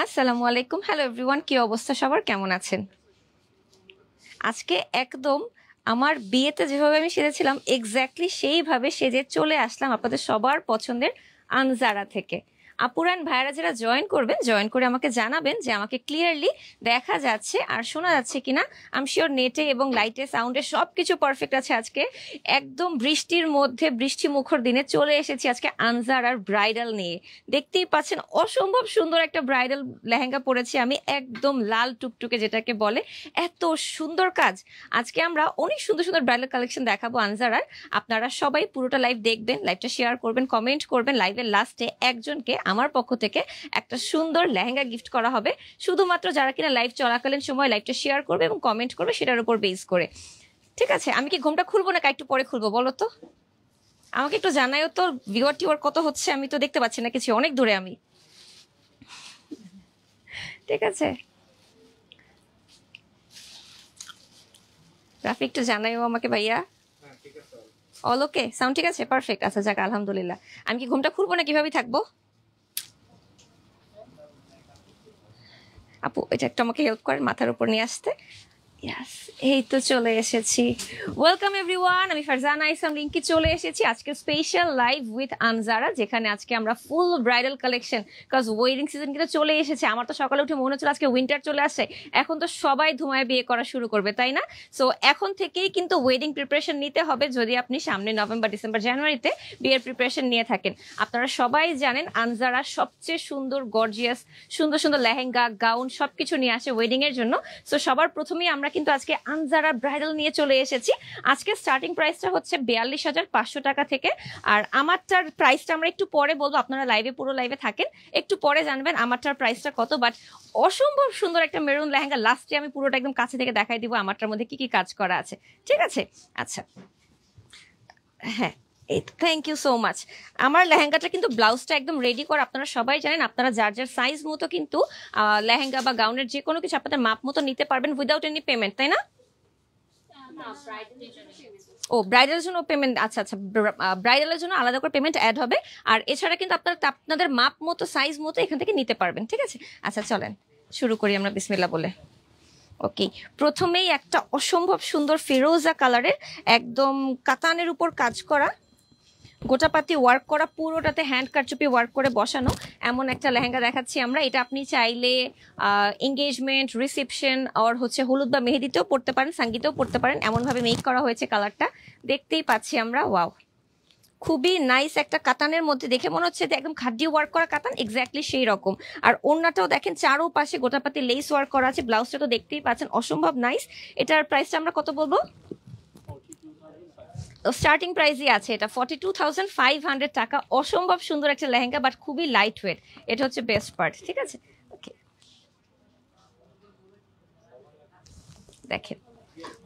আসসালামু আলাইকুম hello everyone কি অবস্থা সবার কেমন আছেন আজকে একদম আমার বিয়েতে যেভাবে আমি সেজেছিলাম এক্স্যাক্টলি সেইভাবে সেজে চলে আসলাম আপনাদের সবার পছন্দের আনজারা থেকে আপুর অ্যান্ড ভাইরা যারা জয়েন করবেন জয়েন করে আমাকে জানাবেন যে আমাকে ক্লিয়ারলি দেখা যাচ্ছে আর শোনা যাচ্ছে কিনা আমি শিওর নেটে এবং লাইটে সাউন্ডে সব কিছু পারফেক্ট আছে আজকে একদম বৃষ্টির মধ্যে বৃষ্টি মুখর দিনে চলে এসেছি আজকে আনজার আর ব্রাইডাল নিয়ে দেখতেই পাচ্ছেন অসম্ভব সুন্দর একটা ব্রাইডাল লেহেঙ্গা পরেছি আমি একদম লাল টুকটুকে যেটাকে বলে এত সুন্দর কাজ আজকে আমরা অনেক সুন্দর সুন্দর ব্রাইডাল কালেকশন দেখাবো আনজার আর আপনারা সবাই পুরোটা লাইভ দেখবেন লাইভটা শেয়ার করবেন কমেন্ট করবেন লাইভের লাস্টে একজনকে আমার পক্ষ থেকে একটা সুন্দর লেহেঙ্গা গিফট করা হবে শুধুমাত্র যারা কিনা লাইভ চলাকালীন সময় লাইভটা শেয়ার করবে এবং কমেন্ট করবে সেটার উপর বেস করে ঠিক আছে আমি কি ঘুমটা খুলবো না একটু পরে খুলবো বলো তো আমাকে একটু জানাইও তো ভিওয়ার টিওয়ার কত হচ্ছে আমি তো দেখতে পাচ্ছি না কিছু অনেক দূরে আমি ঠিক আছে রাফি একটু জানাইও আমাকে ভাইয়া অল ওকে সাউন্ড ঠিক আছে পারফেক্ট আচ্ছা যাক আলহামদুলিল্লাহ আমি কি ঘুমটা খুলবো না কিভাবে থাকবো আপু এটা একটু আমাকে হেল্প করেন মাথার উপর নিয়ে আসতে ইয়াস এই তো চলে এসেছি ওয়েলকাম এভরিওয়ান আমি ফারজানা ইসলাম লিঙ্কি চলে এসেছি আজকে স্পেশাল লাইভ উইথ আনজারা যেখানে আজকে আমরা ফুল ব্রাইডাল কালেকশন কাজ ওয়েডিং সিজন কিন্তু চলে এসেছে আমার তো সকালে উঠে মনে হচ্ছিল আজকে উইন্টার চলে আসছে এখন তো সবাই ধুমায় বিয়ে করা শুরু করবে তাই না সো এখন থেকেই কিন্তু ওয়েডিং প্রিপারেশন নিতে হবে যদি আপনি সামনে নভেম্বর ডিসেম্বর জানুয়ারিতে বিয়ের প্রিপারেশন নিয়ে থাকেন আপনারা সবাই জানেন আনজারা সবচেয়ে সুন্দর গর্জিয়াস সুন্দর সুন্দর লেহেঙ্গা গাউন সবকিছু নিয়ে আসে ওয়েডিংয়ের জন্য সো সবার প্রথমেই আমরা কিন্তু আজকে আনজারা ব্রাইডাল নিয়ে চলে এসেছি আজকে স্টার্টিং প্রাইসটা হচ্ছে বিয়াল্লিশ হাজার পাঁচশো টাকা থেকে আর আমারটার প্রাইসটা আমরা একটু পরে বলবো আপনারা লাইভে পুরো লাইভে থাকেন একটু পরে জানবেন আমারটার প্রাইসটা কত বাট অসম্ভব সুন্দর একটা মেরুন লেহেঙ্গা লাস্টে আমি পুরোটা একদম কাছে থেকে দেখাই দিব আমারটার মধ্যে কি কি কাজ করা আছে ঠিক আছে আচ্ছা হ্যাঁ থ্যাংক ইউ সো মাচ আমার লেহেঙ্গাটা কিন্তু ব্লাউজটা একদম রেডি করা আপনারা সবাই জানেন আপনারা যার যার সাইজ মতো কিন্তু লেহেঙ্গা বা গাউনের যে কোনো কিছু আপনাদের মাপ মতো নিতে পারবেন উইদাউট এনি পেমেন্ট তাই না ও ব্রাইডালের জন্য পেমেন্ট আচ্ছা আচ্ছা ব্রাইডালের জন্য আলাদা করে পেমেন্ট অ্যাড হবে আর এছাড়া কিন্তু আপনারা আপনাদের মাপ মতো সাইজ মতো এখান থেকে নিতে পারবেন ঠিক আছে আচ্ছা চলেন শুরু করি আমরা বিসমিল্লা বলে ওকে প্রথমেই একটা অসম্ভব সুন্দর ফিরোজা কালারের একদম কাতানের উপর কাজ করা গোটাপাতি ওয়ার্ক করা পুরোটাতে হ্যান্ড কারচুপি ওয়ার্ক করে বসানো এমন একটা লেহেঙ্গা দেখাচ্ছি আমরা এটা আপনি চাইলে এঙ্গেজমেন্ট রিসেপশন আর হচ্ছে হলুদ বা মেহেদিতেও পড়তে পারেন সঙ্গীতেও পড়তে পারেন এমনভাবে মেক করা হয়েছে কালারটা দেখতেই পাচ্ছি আমরা ওয়াও খুবই নাইস একটা কাতানের মধ্যে দেখে মনে হচ্ছে যে একদম খাদ্য ওয়ার্ক করা কাতান এক্স্যাক্টলি সেই রকম আর ওনাটাও দেখেন চারো পাশে গোটাপাতি লেস ওয়ার্ক করা আছে ব্লাউজটা তো দেখতেই পাচ্ছেন অসম্ভব নাইস এটার প্রাইসটা আমরা কত বলবো স্টার্টিং প্রাইসই আছে এটা forty two thousand five hundred টাকা অসম্ভব সুন্দর একটা লেহেঙ্গা বাট খুবই লাইট ওয়েট এটা হচ্ছে বেস্ট পার্ট ঠিক আছে ওকে দেখেন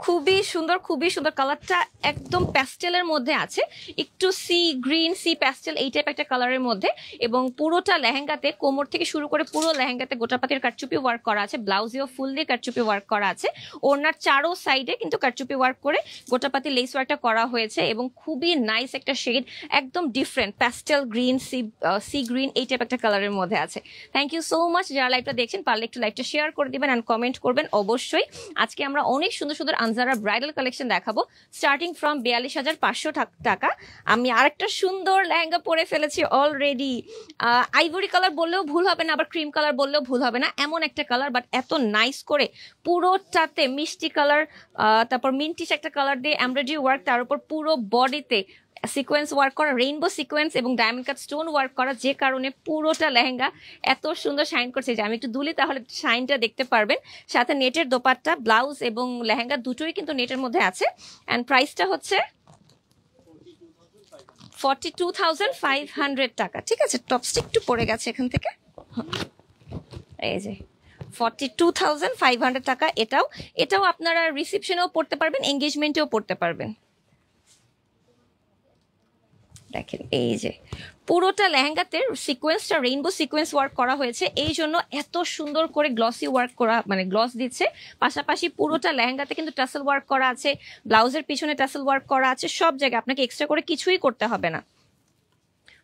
খুবই সুন্দর খুবই সুন্দর কালারটা একদম প্যাস্টেলের মধ্যে আছে একটু সি গ্রিন সি প্যাস্টেল এই টাইপ একটা কালারের মধ্যে এবং পুরোটা লেহেঙ্গাতে কোমর থেকে শুরু করে পুরো লেহেঙ্গাতে গোটাপাতির কারচুপি ওয়ার্ক করা আছে ব্লাউজেও ফুল দিয়ে কারচুপি ওয়ার্ক করা আছে ওনার চারো সাইডে কিন্তু কারচুপি ওয়ার্ক করে গোটাপাতি লেস ওয়ার্কটা করা হয়েছে এবং খুবই নাইস একটা শেড একদম different pastel green sea sea green এই টাইপ একটা কালারের মধ্যে আছে থ্যাংক ইউ সো মাচ যারা লাইভটা দেখছেন পারলে একটু লাইভটা শেয়ার করে দিবেন অ্যান্ড কমেন্ট করবেন অবশ্যই আজকে আমরা অনেক সুন্দর সুন্দর সুন্দর আনজারা ব্রাইডাল কালেকশন দেখাবো স্টার্টিং ফ্রম বিয়াল্লিশ হাজার পাঁচশো টাকা আমি আরেকটা সুন্দর লেহেঙ্গা পরে ফেলেছি অলরেডি আইভরি কালার বললেও ভুল হবে না আবার ক্রিম কালার বললেও ভুল হবে না এমন একটা কালার বাট এত নাইস করে পুরোটাতে মিষ্টি কালার তারপর মিন্টিস একটা কালার দিয়ে এমব্রয়ডারি ওয়ার্ক তার উপর পুরো বডিতে সিকোয়েন্স ওয়ার্ক করা রেইনবো সিকোয়েন্স এবং ডায়মন্ড কাট স্টোন ওয়ার্ক করা যে কারণে পুরোটা লেহেঙ্গা এত সুন্দর শাইন করছে যে আমি একটু দুলি তাহলে শাইনটা দেখতে পারবেন সাথে নেটের দোপাট্টা ব্লাউজ এবং লেহেঙ্গা দুটোই কিন্তু নেটের মধ্যে আছে অ্যান্ড প্রাইসটা হচ্ছে forty two thousand five hundred টাকা ঠিক আছে টপস্টিক একটু পড়ে গেছে এখান থেকে এই যে forty two thousand five hundred টাকা এটাও এটাও আপনারা রিসিপশনেও পড়তে পারবেন এঙ্গেজমেন্টেও পড়তে পারবেন দেখেন এই যে পুরোটা লেহেঙ্গাতে সিকোয়েন্সটা রেইনবো সিকোয়েন্স ওয়ার্ক করা হয়েছে এই জন্য এত সুন্দর করে গ্লসি ওয়ার্ক করা মানে গ্লস দিচ্ছে পাশাপাশি পুরোটা লেহেঙ্গাতে কিন্তু টাসেল ওয়ার্ক করা আছে ব্লাউজের পিছনে টাসেল ওয়ার্ক করা আছে সব জায়গায় আপনাকে এক্সট্রা করে কিছুই করতে হবে না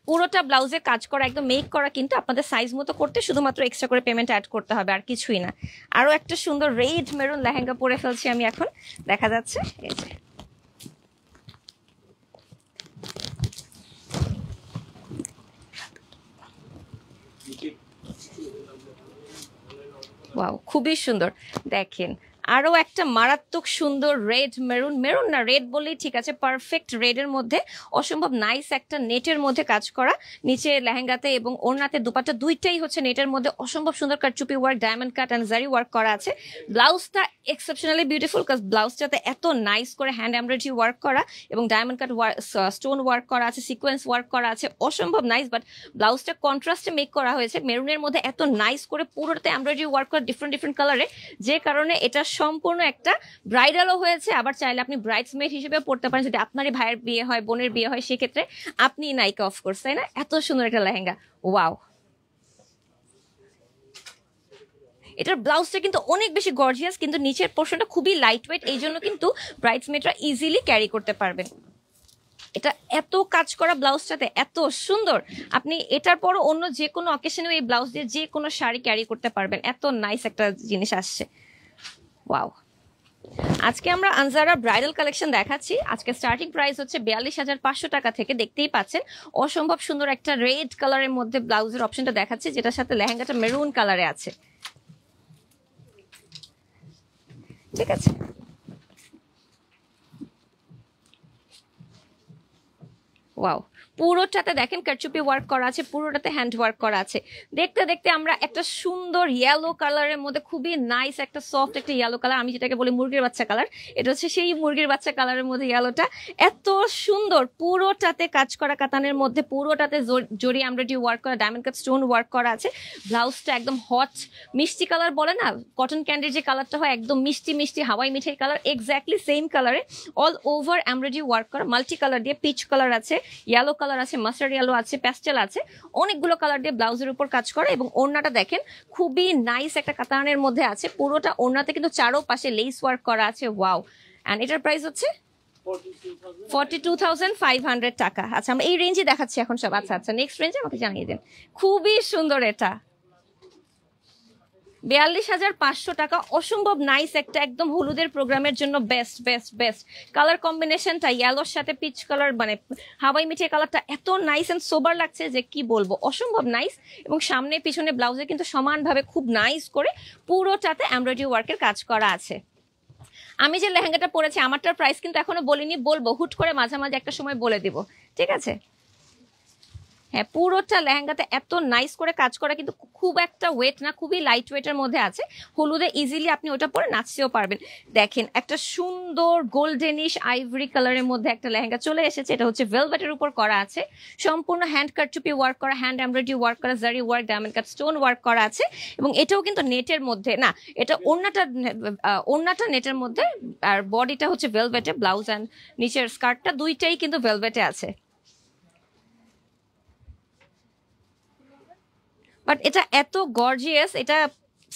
পুরোটা ব্লাউজে কাজ করা একদম মেক করা কিন্তু আপনাদের সাইজ মতো করতে শুধুমাত্র এক্সট্রা করে পেমেন্ট অ্যাড করতে হবে আর কিছুই না আরও একটা সুন্দর রেড মেরুন লেহেঙ্গা পরে ফেলছি আমি এখন দেখা যাচ্ছে এই যে ওয়াও খুবই সুন্দর দেখেন আরও একটা মারাত্মক সুন্দর রেড মেরুন মেরুন না রেড বললেই ঠিক আছে পারফেক্ট রেডের মধ্যে অসম্ভব নাইস একটা নেটের মধ্যে কাজ করা নিচে লেহেঙ্গাতে এবং ওড়নাতে দুপাটা দুইটাই হচ্ছে নেটের মধ্যে অসম্ভব সুন্দর চুপি work diamond cut and zari work করা আছে ব্লাউজটা এক্সেপশনালি বিউটিফুল কাজ ব্লাউজটাতে এত নাইস করে হ্যান্ড এমব্রয়ডারি ওয়ার্ক করা এবং ডায়মন্ড কাট স্টোন ওয়ার্ক করা আছে সিকোয়েন্স ওয়ার্ক করা আছে অসম্ভব নাইস বাট ব্লাউজটা কন্ট্রাস্টে মেক করা হয়েছে মেরুনের মধ্যে এত নাইস করে পুরোটাতে এমব্রয়ডারি ওয়ার্ক করা ডিফারেন্ট ডিফারেন্ট কালারে যে কারণে এটা সম্পূর্ণ একটা ব্রাইডালও হয়েছে আবার চাইলে আপনি ব্রাইডসমেড হিসেবেও পড়তে পারেন যদি আপনারই ভাইয়ের বিয়ে হয় বোনের বিয়ে হয় সেক্ষেত্রে আপনি নায়িকা অফকোর্স তাই না এত সুন্দর একটা লেহেঙ্গা ওয়াও এটার ব্লাউজটা কিন্তু অনেক বেশি গর্জিয়াস কিন্তু নিচের পোর্শনটা খুবই লাইট ওয়েট এই জন্য কিন্তু ব্রাইডসমেডরা ইজিলি ক্যারি করতে পারবেন এটা এত কাজ করা ব্লাউজটাতে এত সুন্দর আপনি এটার পরও অন্য যে কোনো অকেশনে এই ব্লাউজ দিয়ে যে কোনো শাড়ি ক্যারি করতে পারবেন এত নাইস একটা জিনিস আসছে ওয়াও আজকে আমরা আনজারা ব্রাইডাল কালেকশন দেখাচ্ছি আজকে স্টার্টিং প্রাইস হচ্ছে বিয়াল্লিশ হাজার পাঁচশো টাকা থেকে দেখতেই পাচ্ছেন অসম্ভব সুন্দর একটা রেড কালারের মধ্যে ব্লাউজের অপশনটা দেখাচ্ছি যেটার সাথে লেহেঙ্গাটা মেরুন কালারে আছে ঠিক আছে ওয়াও পুরোটাতে দেখেন কারচুপি ওয়ার্ক করা আছে পুরোটাতে হ্যান্ড ওয়ার্ক করা আছে দেখতে দেখতে আমরা একটা সুন্দর ইয়েলো কালারের মধ্যে খুবই নাইস একটা সফট একটা ইয়েলো কালার আমি যেটাকে বলি মুরগির বাচ্চা কালার এটা হচ্ছে সেই মুরগির বাচ্চা কালারের মধ্যে ইয়েলোটা এত সুন্দর পুরোটাতে কাজ করা কাতানের মধ্যে পুরোটাতে জড়ি আমরা ডি ওয়ার্ক করা ডায়মন্ড কাট স্টোন ওয়ার্ক করা আছে ব্লাউজটা একদম হট মিষ্টি কালার বলে না কটন ক্যান্ডির যে কালারটা হয় একদম মিষ্টি মিষ্টি হাওয়াই মিঠাই কালার এক্স্যাক্টলি সেম কালারে অল ওভার আমরা ওয়ার্ক করা মাল্টি কালার দিয়ে পিচ কালার আছে ইয়েলো কালার কালার আছে মাস্টার ইয়েলো আছে প্যাস্টেল আছে অনেকগুলো কালার দিয়ে ব্লাউজের উপর কাজ করে এবং ওড়নাটা দেখেন খুবই নাইস একটা কাতানের মধ্যে আছে পুরোটা ওড়নাতে কিন্তু চারো পাশে লেস ওয়ার্ক করা আছে ওয়াও অ্যান্ড এটার প্রাইস হচ্ছে forty two thousand five hundred টাকা আচ্ছা আমরা এই রেঞ্জে দেখাচ্ছি এখন সব আচ্ছা আচ্ছা নেক্সট রেঞ্জে আমাকে জানিয়ে দেন খুবই সুন্দর এটা বিয়াল্লিশ হাজার পাঁচশো টাকা অসম্ভব নাইস একটা একদম হলুদের প্রোগ্রামের জন্য বেস্ট বেস্ট বেস্ট কালার কম্বিনেশনটা ইয়েলোর সাথে পিচ কালার মানে হাওয়াই মিঠে কালারটা এত নাইস অ্যান্ড সোবার লাগছে যে কি বলবো অসম্ভব নাইস এবং সামনে পিছনে ব্লাউজে কিন্তু সমানভাবে খুব নাইস করে পুরোটাতে এমব্রয়ডারি ওয়ার্কের কাজ করা আছে আমি যে লেহেঙ্গাটা পরেছি আমারটার প্রাইস কিন্তু এখনো বলিনি বলবো হুট করে মাঝামাঝি একটা সময় বলে দিব ঠিক আছে হ্যাঁ পুরোটা লেহেঙ্গাতে এত নাইস করে কাজ করা কিন্তু খুব একটা ওয়েট না খুবই লাইট ওয়েটের মধ্যে আছে হলুদে ইজিলি আপনি ওটা পরে নাচতেও পারবেন দেখেন একটা সুন্দর গোল্ডেনিশ আইভরি কালারের মধ্যে একটা লেহেঙ্গা চলে এসেছে এটা হচ্ছে ভেলভেটের উপর করা আছে সম্পূর্ণ হ্যান্ড কারচুপি ওয়ার্ক করা হ্যান্ড এমব্রয়ডারি ওয়ার্ক করা zari work diamond cut stone work করা আছে এবং এটাও কিন্তু নেটের মধ্যে না এটা ওড়নাটা ওড়নাটা নেটের মধ্যে আর বডিটা হচ্ছে ভেলভেটে ব্লাউজ অ্যান্ড নিচের স্কার্টটা দুইটাই কিন্তু ভেলভেটে আছে বাট এটা এত গর্জিয়াস এটা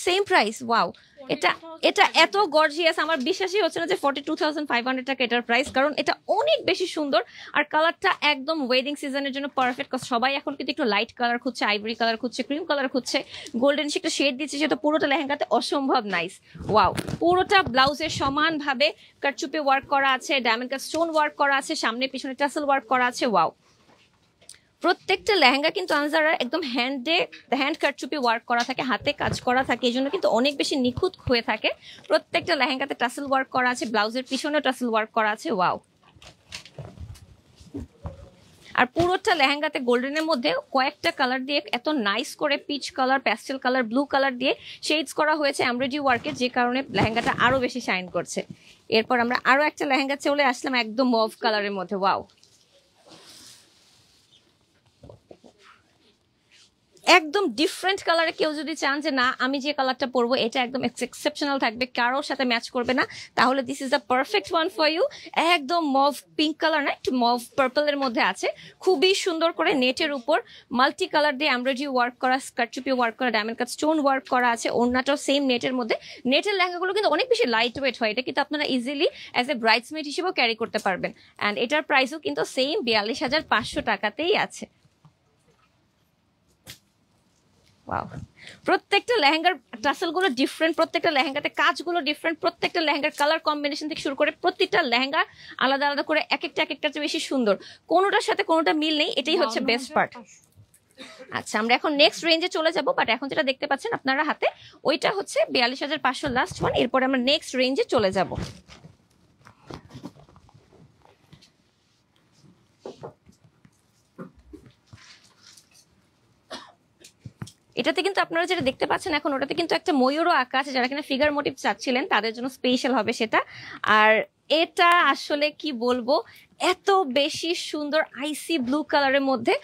সেম প্রাইস ওয়াও এটা এটা এত গর্জিয়াস আমার বিশ্বাসই হচ্ছে না যে forty two thousand five hundred টাকা এটার প্রাইস কারণ এটা অনেক বেশি সুন্দর আর কালারটা একদম ওয়েডিং সিজনের জন্য পারফেক্ট সবাই এখন কিন্তু একটু লাইট কালার খুঁজছে আইভরি কালার খুঁজছে ক্রিম কালার খুঁজছে গোল্ডেন একটা শেড দিচ্ছে সেটা পুরোটা লেহেঙ্গাতে অসম্ভব নাইস ওয়াও পুরোটা ব্লাউজের সমানভাবে কারচুপে ওয়ার্ক করা আছে ডায়মন্ড কাজ স্টোন ওয়ার্ক করা আছে সামনে পিছনে টাসেল ওয়ার্ক করা আছে ওয়াও প্রত্যেকটা লেহেঙ্গা কিন্তু আনজারা একদম হ্যান্ডে হ্যান্ড কারচুপি ওয়ার্ক করা থাকে হাতে কাজ করা থাকে এই জন্য কিন্তু অনেক বেশি নিখুঁত হয়ে থাকে প্রত্যেকটা লেহেঙ্গাতে টাসেল ওয়ার্ক করা আছে ব্লাউজের পিছনেও টাসেল ওয়ার্ক করা আছে ওয়াও আর পুরোটা লেহেঙ্গাতে গোল্ডেনের মধ্যে কয়েকটা কালার দিয়ে এত নাইস করে peach colour pastel colour blue colour দিয়ে শেডস করা হয়েছে অ্যামব্রয়ডারি ওয়ার্কের যে কারণে লেহেঙ্গাটা আরও বেশি শাইন করছে এরপর আমরা আরও একটা লেহেঙ্গা চলে আসলাম একদম মভ কালারের মধ্যে ওয়াও একদম ডিফারেন্ট কালারে কেউ যদি চান যে না আমি যে কালারটা পরবো এটা একদম এক্সেপশনাল থাকবে কারোর সাথে ম্যাচ করবে না তাহলে this is the perfect one for you একদম মভ পিঙ্ক কালার না একটু মভ পার্পলের মধ্যে আছে খুবই সুন্দর করে নেটের উপর মাল্টি কালার দিয়ে এমব্রয়ডারি ওয়ার্ক করা স্কার্চুপি ওয়ার্ক করা ডায়মন্ড কাট স্টোন ওয়ার্ক করা আছে ওনাটাও সেম নেটের মধ্যে নেটের লেখাগুলো কিন্তু অনেক বেশি লাইট ওয়েট হয় এটা কিন্তু আপনারা ইজিলি অ্যাজ এ ব্রাইডসমেড হিসেবেও ক্যারি করতে পারবেন অ্যান্ড এটার প্রাইসও কিন্তু সেম বিয়াল্লিশ হাজার পাঁচশো টাকাতেই আছে প্রত্যেকটা লেহেঙ্গার গুলো ডিফারেন্ট প্রত্যেকটা লেহেঙ্গাতে কাজগুলো ডিফারেন্ট প্রত্যেকটা লেহেঙ্গার কালার কম্বিনেশন থেকে শুরু করে প্রত্যেকটা লেহেঙ্গা আলাদা আলাদা করে এক একটা এক একটা বেশি সুন্দর কোনোটার সাথে কোনোটা মিল নেই এটাই হচ্ছে বেস্ট পার্ট আচ্ছা আমরা এখন নেক্সট রেঞ্জে চলে যাব বাট এখন যেটা দেখতে পাচ্ছেন আপনারা হাতে ওইটা হচ্ছে বিয়াল্লিশ হাজার পাঁচশো লাস্ট ওয়ান এরপরে আমরা নেক্সট রেঞ্জে চলে যাব এটাতে কিন্তু আপনারা যেটা দেখতে পাচ্ছেন এখন ওটাতে কিন্তু একটা ময়ূরও আঁকা আছে যারা কিনা ফিগার মোটিভ চাচ্ছিলেন তাদের জন্য স্পেশাল হবে সেটা আর এটা আসলে কি বলবো এত বেশি সুন্দর আইসি ব্লু কালারের মধ্যে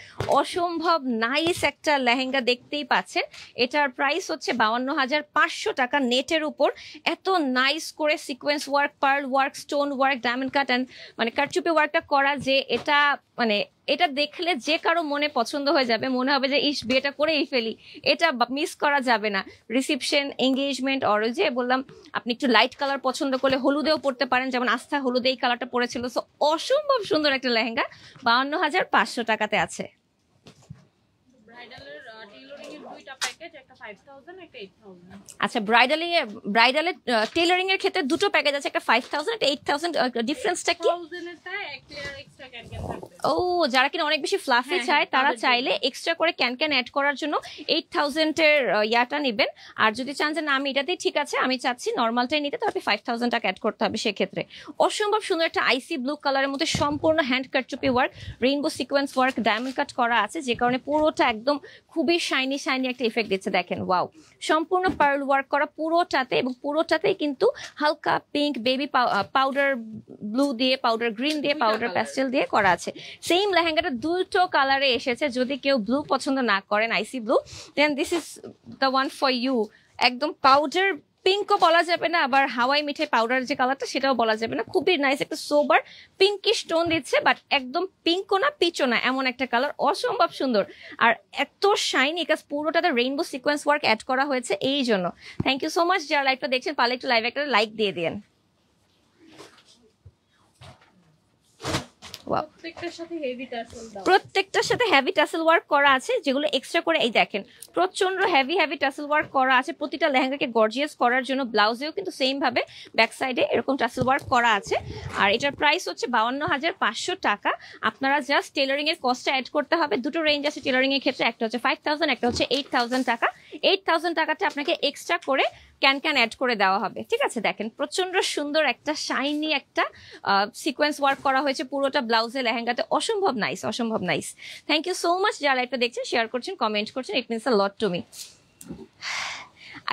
অসম্ভব নাইস একটা লেহেঙ্গা দেখতেই পাচ্ছেন এটার প্রাইস হচ্ছে বাউান্ন হাজার পাঁচশো টাকা নেটের উপর এত নাইস করে sequence work pearl work stone work diamond cut and মানে কারচুপি ওয়ার্কটা করা যে এটা মানে এটা দেখলে যে কারো মনে পছন্দ হয়ে যাবে মনে হবে যে ইস বিয়েটা করেই ফেলি এটা মিস করা যাবে না রিসিপশন এঙ্গেজমেন্ট অর যে বললাম আপনি একটু লাইট কালার পছন্দ করলে হলুদেও পড়তে পারেন যেমন আস্থা হলুদে এই কালারটা পড়েছিল সো অসম্ভব সুন্দর একটা লেহেঙ্গা বাউন্ন হাজার পাঁচশো টাকাতে আছে দুইটা প্যাকেজ একটা আচ্ছা ব্রাইডালি ব্রাইডালে টেইলরিং এর ক্ষেত্রে দুটো প্যাকেজ আছে একটা 5000 একটা 8000 ডিফারেন্সটা কি 1000 ও যারা কিনা অনেক বেশি ফ্লাফি হ্যাঁ, হ্যাঁ, চায় তারা চাইলে এক্সট্রা করে ক্যান ক্যান অ্যাড করার জন্য 8000 এর ইয়াটা নেবেন আর যদি চান যে না আমি এটাতেই ঠিক আছে আমি চাচ্ছি নরমালটাই নিতে তবে 5000 টাকা অ্যাড করতে হবে সেই ক্ষেত্রে অসম্ভব সুন্দর একটা আইসি ব্লু কালারের মধ্যে সম্পূর্ণ হ্যান্ড চুপি work rainbow sequence work diamond cut করা আছে যে কারণে পুরোটা একদম খুবই শাইনি শাইনি একটা ইফেক্ট দিচ্ছে দেখেন ওয়াও সম্পূর্ণ পার্ল ওয়ার্ক করা পুরোটাতে এবং পুরোটাতেই কিন্তু হালকা পিঙ্ক বেবি পাউডার ব্লু দিয়ে পাউডার গ্রিন দিয়ে পাউডার প্যাস্টেল দিয়ে করা আছে সেম লেহেঙ্গাটা দুটো কালারে এসেছে যদি কেউ ব্লু পছন্দ না করেন icy blue then this is the one for you একদম পাউডার পিঙ্কও বলা যাবে না আবার হাওয়াই মিঠাই পাউডার যে কালারটা সেটাও বলা যাবে না খুবই নাইস একটা সোবার পিঙ্কি স্টোন দিচ্ছে বাট একদম পিঙ্কও না পিচও না এমন একটা কালার অসম্ভব সুন্দর আর এত শাইনি কাজ পুরোটাতে রেইনবো সিকোয়েন্স ওয়ার্ক অ্যাড করা হয়েছে এই জন্য থ্যাংক ইউ সো মাচ যারা লাইভটা দেখছেন পালে একটু লাইভে একটা লাইক দিয়ে দিন প্রত্যেকটার সাথে হেভি টাসেল ওয়ার্ক করা আছে যেগুলো এক্সট্রা করে এই দেখেন প্রচন্ড হেভি হেভি টাসেল ওয়ার্ক করা আছে প্রতিটা লেহেঙ্গাকে গর্জিয়াস করার জন্য ব্লাউজেও কিন্তু সেম ভাবে ব্যাক সাইডে এরকম টাসেল ওয়ার্ক করা আছে আর এটার প্রাইস হচ্ছে বাউান্ন হাজার পাঁচশো টাকা আপনারা জাস্ট টেলারিং এর কস্টটা অ্যাড করতে হবে দুটো রেঞ্জ আছে টেলারিং এর ক্ষেত্রে একটা হচ্ছে ফাইভ একটা হচ্ছে এইট থাউজেন্ড টাকা এইট থাউজেন্ড টাকাটা আপনাকে এক্সট্রা করে ক্যান ক্যান অ্যাড করে দেওয়া হবে ঠিক আছে দেখেন প্রচন্ড সুন্দর একটা শাইনি একটা সিকোয়েন্স ওয়ার্ক করা হয়েছে পুরোটা ব্লাউজে লেহেঙ্গাতে অসম্ভব নাইস অসম্ভব nice thank you so much যারা লাইভটা দেখছেন শেয়ার করছেন কমেন্ট করছেন it means a lot to me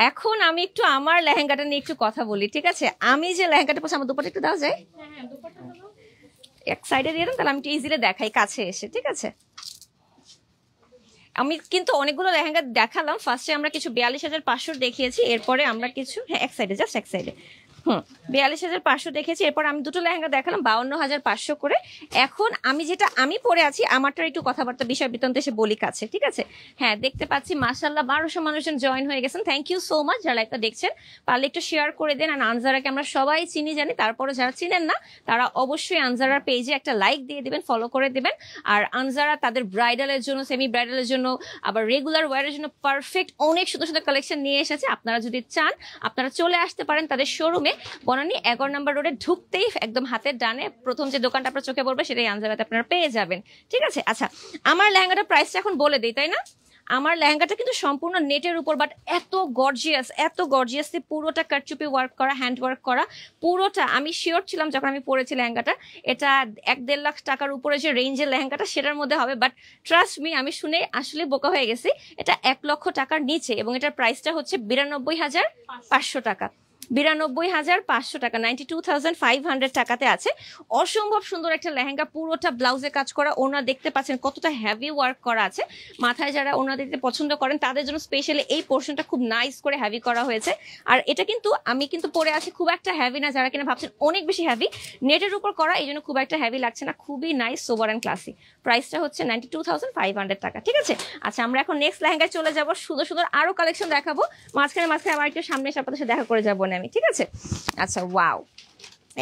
এখন আমি একটু আমার লেহেঙ্গাটা নিয়ে একটু কথা বলি ঠিক আছে আমি যে লেহেঙ্গাটা পড়ছি আমার দুপাটা একটু দেওয়া যায় হ্যাঁ, হ্যাঁ, এক সাইডে দিয়ে দেন তাহলে আমি একটু ইজিলি দেখাই কাছে এসে ঠিক আছে আমি কিন্তু অনেকগুলো লেহেঙ্গা দেখালাম ফার্স্টে আমরা কিছু বিয়াল্লিশ হাজার দেখিয়েছি এরপরে আমরা কিছু হ্যাঁ এক সাইডে জাস্ট এক সাইডে বিয়াল্লিশ হাজার পাঁচশো দেখেছি এরপর আমি দুটো লেহেঙ্গা দেখালাম বাউন্ন হাজার পাঁচশো করে এখন আমি যেটা আমি পরে আছি আমারটার একটু কথাবার্তা বিষয় বৃত্তান্ত এসে বলি কাছে ঠিক আছে হ্যাঁ দেখতে পাচ্ছি মার্শাল্লাহ বারোশো মানুষজন জয়েন হয়ে গেছেন থ্যাংক ইউ সো মাচ যারা একটা দেখছেন পারলে একটু শেয়ার করে দেন আর আনজারাকে আমরা সবাই চিনি জানি তারপরে যারা চিনেন না তারা অবশ্যই আনজারার পেজে একটা লাইক দিয়ে দেবেন ফলো করে দেবেন আর আনজারা তাদের ব্রাইডালের জন্য সেমি ব্রাইডালের জন্য আবার রেগুলার ওয়ারের জন্য পারফেক্ট অনেক সুন্দর সুন্দর কালেকশন নিয়ে এসেছে আপনারা যদি চান আপনারা চলে আসতে পারেন তাদের শোরুমে বনানী এগারো নম্বর রোডে ঢুকতেই একদম হাতের ডানে প্রথম যে দোকানটা আপনার চোখে পড়বে সেটাই আনজাবাতে আপনারা পেয়ে যাবেন ঠিক আছে আচ্ছা আমার লেহেঙ্গাটার প্রাইসটা এখন বলে দিই তাই না আমার লেহেঙ্গাটা কিন্তু সম্পূর্ণ নেটের উপর বাট এত গর্জিয়াস এত গর্জিয়াসলি পুরোটা কারচুপি ওয়ার্ক করা হ্যান্ড ওয়ার্ক করা পুরোটা আমি শিওর ছিলাম যখন আমি পরেছি লেহেঙ্গাটা এটা এক দেড় লাখ টাকার উপরে যে রেঞ্জের লেহেঙ্গাটা সেটার মধ্যে হবে বাট ট্রাস্ট মি আমি শুনে আসলে বোকা হয়ে গেছি এটা এক লক্ষ টাকার নিচে এবং এটার প্রাইসটা হচ্ছে বিরানব্বই হাজার পাঁচশো টাকা বিরানব্বই হাজার পাঁচশো টাকা ninety two thousand five hundred টাকাতে আছে অসম্ভব সুন্দর একটা লেহেঙ্গা পুরোটা ব্লাউজে কাজ করা ওনারা দেখতে পাচ্ছেন কতটা হ্যাভি ওয়ার্ক করা আছে মাথায় যারা ওনারা দিতে পছন্দ করেন তাদের জন্য স্পেশালি এই পোর্শনটা খুব নাইস করে হ্যাভি করা হয়েছে আর এটা কিন্তু আমি কিন্তু পরে আছি খুব একটা হ্যাভি না যারা কিনা ভাবছেন অনেক বেশি হ্যাভি নেটের উপর করা এই জন্য খুব একটা হ্যাভি লাগছে না খুবই নাইস সোবার অ্যান্ড ক্লাসি প্রাইসটা হচ্ছে ninety two thousand five hundred টাকা ঠিক আছে আচ্ছা আমরা এখন নেক্সট লেহেঙ্গায় চলে যাবো সুন্দর সুন্দর আরও কালেকশন দেখাবো মাঝখানে মাঝখানে আমার একটু সামনে সাপাতে দেখা করে যাবো বোন আমি ঠিক আছে আচ্ছা ওয়াও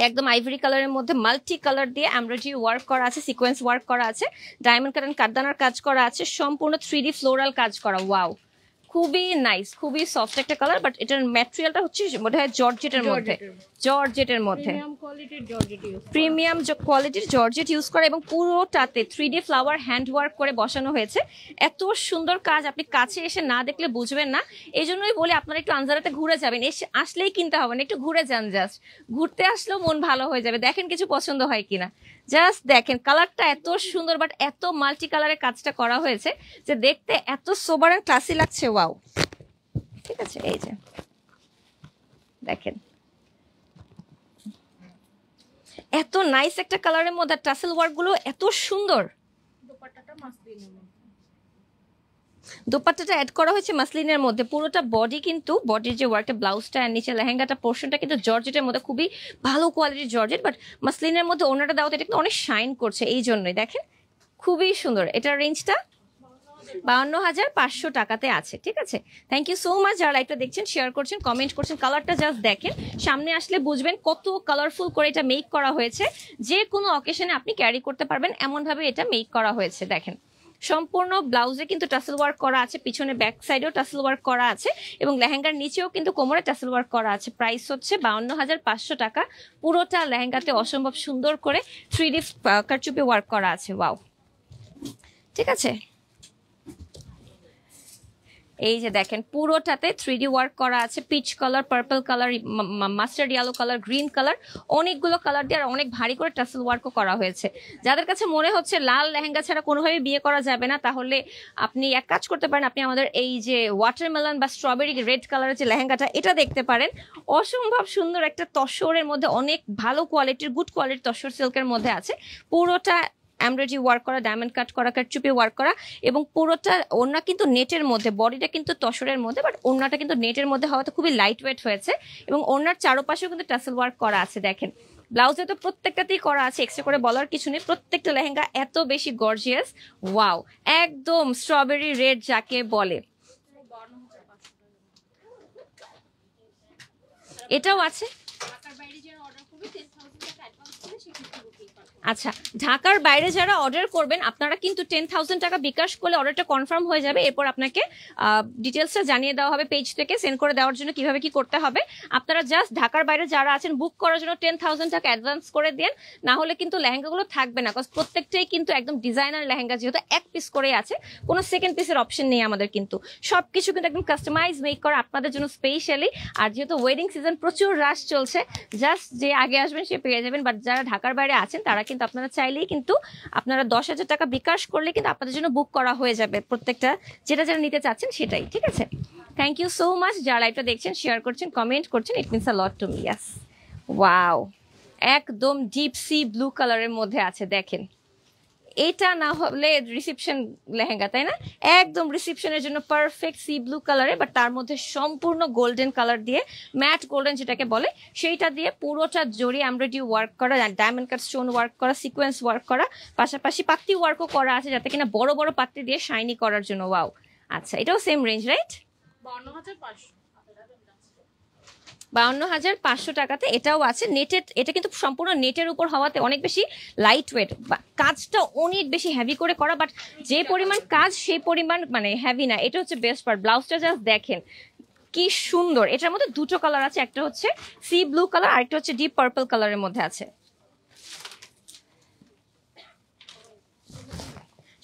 একদম আইভরি কালারের মধ্যে মাল্টি কালার দিয়ে এমব্রয়ডারি ওয়ার্ক করা আছে সিকোয়েন্স ওয়ার্ক করা আছে ডায়মন্ড কাটান কাটদানার কাজ করা আছে সম্পূর্ণ থ্রি ফ্লোরাল কাজ করা ওয়াও খুবই নাইস খুবই সফট একটা কালার বাট এটার ম্যাটেরিয়ালটা হচ্ছে মনে হয় জর্জেটের মধ্যে জর্জেটের মধ্যে প্রিমিয়াম কোয়ালিটির জর্জেট ইউজ করা এবং পুরোটাতে three D flower hand work করে বসানো হয়েছে এত সুন্দর কাজ আপনি কাছে এসে না দেখলে বুঝবেন না এই জন্যই বলে আপনারা একটু আঞ্জারাতে ঘুরে যাবেন এসে আসলেই কিনতে হবে না একটু ঘুরে যান জাস্ট ঘুরতে আসলেও মন ভালো হয়ে যাবে দেখেন কিছু পছন্দ হয় কিনা জাস্ট দেখেন কালারটা এত সুন্দর বাট এত মাল্টি কালারের কাজটা করা হয়েছে যে দেখতে এত সোবার আর ক্লাসি লাগছে ওয়াও ঠিক আছে এই যে দেখেন এত নাইস একটা কালারের মধ্যে টাসেল ওয়ার্কগুলো এত সুন্দর দোপাট্টাটা মাস্ট দিয়ে দোপাট্টাটা অ্যাড করা হয়েছে মাসলিনের মধ্যে পুরোটা বডি কিন্তু বডির যে ওয়ার্কটা ব্লাউজটা অ্যান্ড নিচে লেহেঙ্গাটা পোর্শনটা কিন্তু জর্জেটের মধ্যে খুবই ভালো কোয়ালিটির জর্জেট বাট মাসলিনের মধ্যে অন্যটা দেওয়া এটা কিন্তু অনেক শাইন করছে এই জন্যই দেখেন খুবই সুন্দর এটার রেঞ্জটা বাউন্ন হাজার পাঁচশো টাকাতে আছে ঠিক আছে থ্যাংক ইউ সো মাচ যারা লাইকটা দেখছেন শেয়ার করছেন কমেন্ট করছেন কালারটা জাস্ট দেখেন সামনে আসলে বুঝবেন কত কালারফুল করে এটা মেক করা হয়েছে যে কোনো অকেশনে আপনি ক্যারি করতে পারবেন এমনভাবে এটা মেক করা হয়েছে দেখেন সম্পূর্ণ ব্লাউজে কিন্তু টাসেল ওয়ার্ক করা আছে পিছনে ব্যাক সাইডেও টাসেল ওয়ার্ক করা আছে এবং লেহেঙ্গার নিচেও কিন্তু কোমরে টাসেল ওয়ার্ক করা আছে প্রাইস হচ্ছে বাউন্ন হাজার পাঁচশো টাকা পুরোটা লেহেঙ্গাতে অসম্ভব সুন্দর করে থ্রি ডি কারচুপে ওয়ার্ক করা আছে ওয়াও ঠিক আছে এই যে দেখেন পুরোটাতে থ্রি ওয়ার্ক করা আছে peach colour purple colour mustard yellow colour green colour অনেকগুলো কালার দিয়ে আর অনেক ভারী করে টাসেল ওয়ার্কও করা হয়েছে যাদের কাছে মনে হচ্ছে লাল লেহেঙ্গা ছাড়া কোনোভাবেই বিয়ে করা যাবে না তাহলে আপনি এক কাজ করতে পারেন আপনি আমাদের এই যে ওয়াটারমেলন বা স্ট্রবেরি রেড কালারের যে লেহেঙ্গাটা এটা দেখতে পারেন অসম্ভব সুন্দর একটা তসরের মধ্যে অনেক ভালো কোয়ালিটির গুড কোয়ালিটির তসর সিল্কের মধ্যে আছে পুরোটা এমব্রয়ডারি ওয়ার্ক করা ডায়মন্ড কাট করা কাটচুপি ওয়ার্ক করা এবং পুরোটা ওড়না কিন্তু নেটের মধ্যে বডিটা কিন্তু তসরের মধ্যে বাট ওড়নাটা কিন্তু নেটের মধ্যে হওয়াতে খুবই লাইট ওয়েট হয়েছে এবং ওড়নার চারপাশেও কিন্তু টাসেল ওয়ার্ক করা আছে দেখেন ব্লাউজে তো প্রত্যেকটাতেই করা আছে এক্সট্রা করে বলার কিছু নেই প্রত্যেকটা লেহেঙ্গা এত বেশি গর্জিয়াস ওয়াও একদম স্ট্রবেরি রেড যাকে বলে এটাও আছে আচ্ছা ঢাকার বাইরে যারা অর্ডার করবেন আপনারা কিন্তু টেন থাউজেন্ড টাকা বিকাশ করলে অর্ডারটা কনফার্ম হয়ে যাবে এরপর আপনাকে ডিটেলসটা জানিয়ে দেওয়া হবে পেজ থেকে সেন্ড করে দেওয়ার জন্য কিভাবে কি করতে হবে আপনারা জাস্ট ঢাকার বাইরে যারা আছেন বুক করার জন্য টেন থাউজেন্ড টাকা অ্যাডভান্স করে দেন না হলে কিন্তু লেহেঙ্গাগুলো থাকবে না কারণ প্রত্যেকটাই কিন্তু একদম ডিজাইনার লেহেঙ্গা যেহেতু এক পিস করেই আছে কোনো সেকেন্ড পিসের অপশন নেই আমাদের কিন্তু সব কিছু কিন্তু একদম কাস্টমাইজ মেক করা আপনাদের জন্য স্পেশালি আর যেহেতু ওয়েডিং সিজন প্রচুর রাশ চলছে জাস্ট যে আগে আসবেন সে পেয়ে যাবেন বাট যারা ঢাকার বাইরে আছেন তারা কিন্তু কিন্তু আপনারা চাইলেই কিন্তু আপনারা দশ হাজার টাকা বিকাশ করলে কিন্তু আপনাদের জন্য বুক করা হয়ে যাবে প্রত্যেকটা যেটা যারা নিতে চাচ্ছেন সেটাই ঠিক আছে থ্যাংক ইউ সো মাচ যারা এটা দেখছেন শেয়ার করছেন কমেন্ট করছেন it means a lot to me yes wow একদম ডিপ সি ব্লু কালারের মধ্যে আছে দেখেন এটা না হলে রিসেপশন লেহেঙ্গা তাই না একদম রিসেপশনের জন্য পারফেক্ট সি ব্লু কালারে বাট তার মধ্যে সম্পূর্ণ গোল্ডেন কালার দিয়ে ম্যাট গোল্ডেন যেটাকে বলে সেইটা দিয়ে পুরোটা জড়ি এমব্রয়ডারি ওয়ার্ক করা ডায়মন্ড কাট স্টোন ওয়ার্ক করা সিকোয়েন্স ওয়ার্ক করা পাশাপাশি পাত্তি ওয়ার্কও করা আছে যাতে কিনা বড় বড় পাত্তি দিয়ে শাইনি করার জন্য ওয়াও আচ্ছা এটাও সেম রেঞ্জ রাইট হাজার পাঁচশো বাউন্ন হাজার পাঁচশো টাকাতে এটাও আছে নেটের এটা কিন্তু সম্পূর্ণ নেটের উপর হওয়াতে অনেক বেশি লাইট ওয়েট কাজটা অনেক বেশি হ্যাভি করে করা বাট যে পরিমাণ কাজ সেই পরিমাণ মানে হ্যাভি না এটা হচ্ছে বেস্ট পার্ট ব্লাউজটা জাস্ট দেখেন কি সুন্দর এটার মধ্যে দুটো কালার আছে একটা হচ্ছে সি ব্লু কালার আর একটা হচ্ছে ডিপ পার্পল কালারের মধ্যে আছে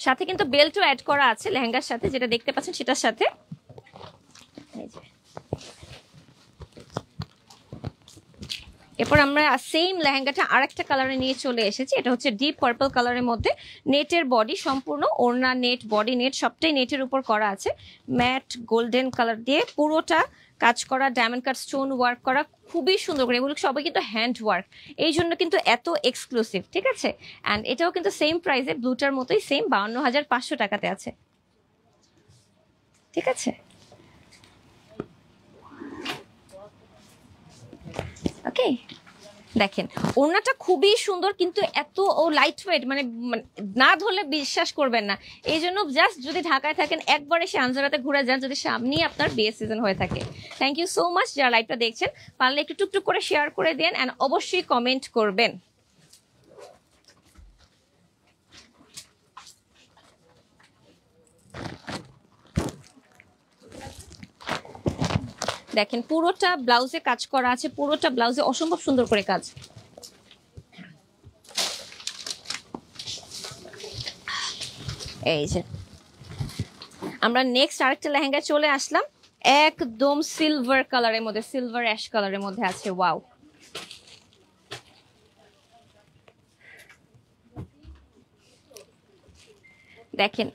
সাথে কিন্তু বেল্টও অ্যাড করা আছে লেহেঙ্গার সাথে যেটা দেখতে পাচ্ছেন সেটার সাথে এই যে এরপর আমরা সেম লেহেঙ্গাটা আরেকটা কালারে নিয়ে চলে এসেছি এটা হচ্ছে ডিপ পার্পল কালারের মধ্যে নেটের বডি সম্পূর্ণ ওড়না নেট বডি নেট সবটাই নেটের উপর করা আছে ম্যাট গোল্ডেন কালার দিয়ে পুরোটা কাজ করা ডায়মন্ড কাট স্টোন ওয়ার্ক করা খুবই সুন্দর করে এগুলো সবই কিন্তু হ্যান্ড ওয়ার্ক এই জন্য কিন্তু এত এক্সক্লুসিভ ঠিক আছে অ্যান্ড এটাও কিন্তু সেম প্রাইসে ব্লুটার মতোই সেম বাউন্ন হাজার পাঁচশো টাকাতে আছে ঠিক আছে ওকে দেখেন ওনাটা খুবই সুন্দর কিন্তু এত ও লাইট মানে, ওয়েট মানে না ধরলে বিশ্বাস করবেন না এই জন্য জাস্ট যদি ঢাকায় থাকেন একবার এসে আঞ্জরাতে ঘুরে যান যদি সামনেই আপনার বিয়ে সিজন হয়ে থাকে থ্যাংক ইউ সো মাচ যারা লাইভটা দেখছেন পারলে একটু টুকটুক করে শেয়ার করে দেন অ্যান্ড অবশ্যই কমেন্ট করবেন দেখেন পুরোটা ব্লাউজে কাজ করা আছে পুরোটা ব্লাউজে অসম্ভব সুন্দর করে কাজ এই যে আমরা নেক্সট আরেকটা লেহেঙ্গা চলে আসলাম একদম সিলভার কালারের মধ্যে সিলভার অ্যাশ কালারের মধ্যে আছে ওয়াও দেখেন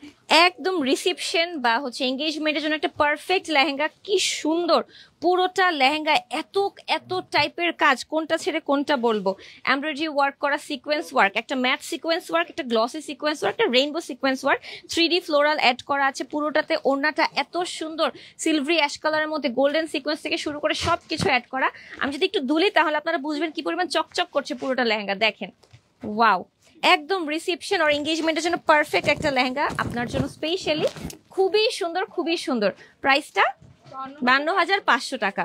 একদম রিসেপশন বা হচ্ছে এঙ্গেজমেন্টের জন্য একটা পারফেক্ট লেহেঙ্গা কি সুন্দর পুরোটা লেহেঙ্গা এত এত টাইপের কাজ কোনটা ছেড়ে কোনটা বলবো এমব্রয়ডারি ওয়ার্ক করা সিকোয়েন্স ওয়ার্ক একটা ম্যাট সিকোয়েন্স ওয়ার্ক একটা গ্লসি সিকোয়েন্স ওয়ার্ক একটা rainbow sequence work three D floral add করা আছে পুরোটাতে ওড়নাটা এত সুন্দর সিলভারি অ্যাশ কালারের মধ্যে গোল্ডেন সিকোয়েন্স থেকে শুরু করে সব কিছু অ্যাড করা আমি যদি একটু দুলি তাহলে আপনারা বুঝবেন কি পরিমাণ চকচক করছে পুরোটা লেহেঙ্গা দেখেন ওয়াও একদম রিসেপশন আর এঙ্গেজমেন্টের জন্য পারফেক্ট একটা লেহেঙ্গা আপনার জন্য স্পেশালি খুবই সুন্দর খুবই সুন্দর প্রাইসটা বান্ন হাজার পাঁচশো টাকা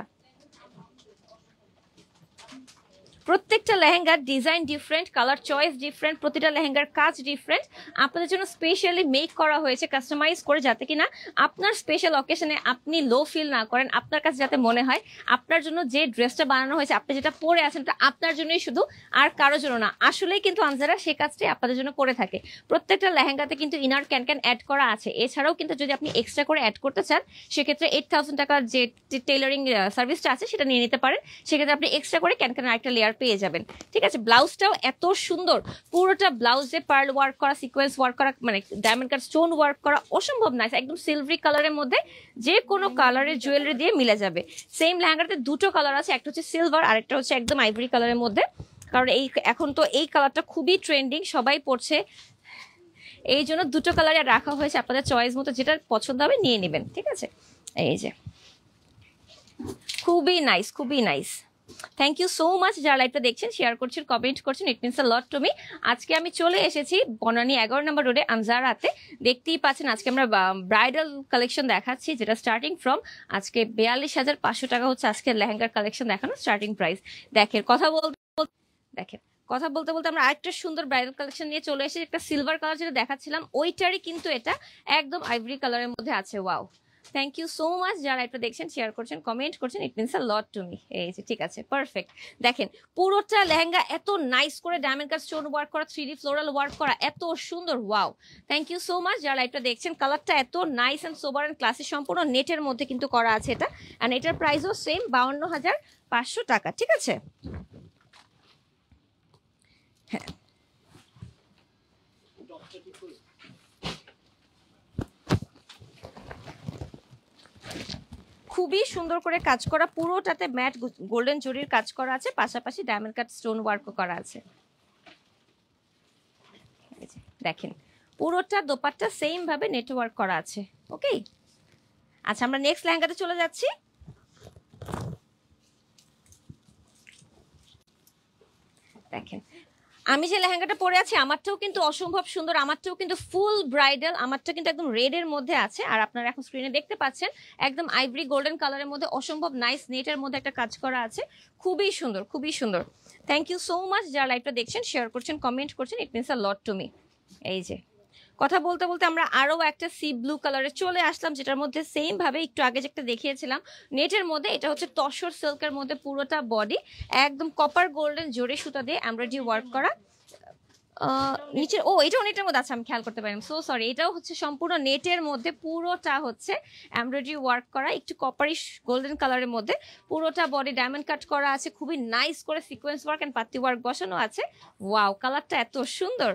প্রত্যেকটা লেহেঙ্গার design different colour choice different প্রতিটা লেহেঙ্গার কাজ ডিফারেন্ট আপনাদের জন্য স্পেশালি মেক করা হয়েছে কাস্টমাইজ করে যাতে কিনা আপনার স্পেশাল অকেশনে আপনি লো ফিল না করেন আপনার কাছে যাতে মনে হয় আপনার জন্য যে ড্রেসটা বানানো হয়েছে আপনি যেটা পরে আছেন ওটা আপনার জন্যই শুধু আর কারোর জন্য না আসলেই কিন্তু আনজারা সে কাজটি আপনাদের জন্য করে থাকে প্রত্যেকটা লেহেঙ্গাতে কিন্তু ইনার ক্যান ক্যান অ্যাড করা আছে এছাড়াও কিন্তু যদি আপনি এক্সট্রা করে অ্যাড করতে চান সেক্ষেত্রে এইট থাউজেন্ড টাকার যে টেলারিং সার্ভিসটা আছে সেটা নিয়ে নিতে পারেন সেক্ষেত্রে আপনি এক্সট্রা করে ক্যান ক্যান আরেকটা লেয়ার কালার পেয়ে যাবেন ঠিক আছে ব্লাউজটাও এত সুন্দর পুরোটা ব্লাউজে পার্ল ওয়ার্ক করা সিকোয়েন্স ওয়ার্ক করা মানে ডায়মন্ড কাট স্টোন ওয়ার্ক করা অসম্ভব নাইস একদম সিলভারি কালারের মধ্যে যে কোনো কালারের জুয়েলারি দিয়ে মিলে যাবে সেম লেহেঙ্গাতে দুটো কালার আছে একটা হচ্ছে সিলভার আরেকটা হচ্ছে একদম আইভরি কালারের মধ্যে কারণ এই এখন তো এই কালারটা খুবই ট্রেন্ডিং সবাই পড়ছে এই জন্য দুটো কালারে রাখা হয়েছে আপনাদের চয়েস মতো যেটা পছন্দ হবে নিয়ে নেবেন ঠিক আছে এই যে খুবই নাইস খুবই nice thank you so much যারা লাইভটা দেখছেন শেয়ার করছেন কমেন্ট করছেন it means lot to me আজকে আমি চলে এসেছি বনানী এগারো নম্বর রোডে আনজারাতে দেখতেই পাচ্ছেন আজকে আমরা ব্রাইডাল কালেকশন দেখাচ্ছি যেটা স্টার্টিং ফ্রম আজকে বিয়াল্লিশ হাজার পাঁচশো টাকা হচ্ছে আজকে লেহেঙ্গার কালেকশন দেখানো স্টার্টিং প্রাইস দেখেন কথা বলতে দেখেন কথা বলতে বলতে আমরা আরেকটা সুন্দর ব্রাইডাল কালেকশন নিয়ে চলে এসেছি একটা সিলভার কালার যেটা দেখাচ্ছিলাম ওইটারই কিন্তু এটা একদম আইভরি কালারের মধ্যে আছে wow thank you so much যারা এটা দেখছেন শেয়ার করছেন কমেন্ট করছেন it means a lot to me এই যে ঠিক আছে পারফেক্ট দেখেন পুরোটা লেহেঙ্গা এত নাইস করে ডায়মন্ড কাজ স্টোন ওয়ার্ক করা থ্রি ডি ফ্লোরাল ওয়ার্ক করা এত সুন্দর wow thank you so much যারা এটা দেখছেন কালারটা এত নাইস অ্যান্ড সোবার অ্যান্ড ক্লাসে সম্পূর্ণ নেটের মধ্যে কিন্তু করা আছে এটা অ্যান্ড এটার প্রাইসও সেম বাউন্ন হাজার পাঁচশো টাকা ঠিক আছে হ্যাঁ খুবই সুন্দর করে কাজ করা পুরোটাতে ম্যাট গোল্ডেন জরির কাজ করা আছে পাশাপাশি ডায়মন্ড কাট স্টোন ওয়ার্কও করা আছে দেখেন পুরোটা সেম সেমভাবে নেটওয়ার্ক করা আছে ওকে আচ্ছা আমরা নেক্সট ল্যাঙ্গাতে চলে যাচ্ছি দেখেন আমি যে লেহেঙ্গাটা পরে আছি আমারটাও কিন্তু অসম্ভব সুন্দর আমারটাও কিন্তু ফুল ব্রাইডাল আমারটা কিন্তু একদম রেড এর মধ্যে আছে আর আপনারা এখন স্ক্রিনে দেখতে পাচ্ছেন একদম আইভরি গোল্ডেন কালারের মধ্যে অসম্ভব নাইস নেটের মধ্যে একটা কাজ করা আছে খুবই সুন্দর খুবই সুন্দর থ্যাংক ইউ সো মাচ যারা লাইভটা দেখছেন শেয়ার করছেন কমেন্ট করছেন it means a lot to me এই যে কথা বলতে বলতে আমরা আরও একটা সি ব্লু কালারে চলে আসলাম যেটার মধ্যে সেমভাবে একটু আগে যে একটা দেখিয়েছিলাম নেটের মধ্যে এটা হচ্ছে তসর সিল্কের মধ্যে পুরোটা বডি একদম কপার গোল্ডেন জোরে সুতা দিয়ে এমব্রয়ডারি ওয়ার্ক করা নিচের ও এটা অনেকটার মধ্যে আছে আমি খেয়াল করতে পারি সো সরি এটাও হচ্ছে সম্পূর্ণ নেটের মধ্যে পুরোটা হচ্ছে এমব্রয়ডারি ওয়ার্ক করা একটু কপারি গোল্ডেন কালারের মধ্যে পুরোটা বডি ডায়মন্ড কাট করা আছে খুবই নাইস করে সিকোয়েন্স ওয়ার্ক অ্যান্ড পাত্তি ওয়ার্ক বসানো আছে ওয়াও কালারটা এত সুন্দর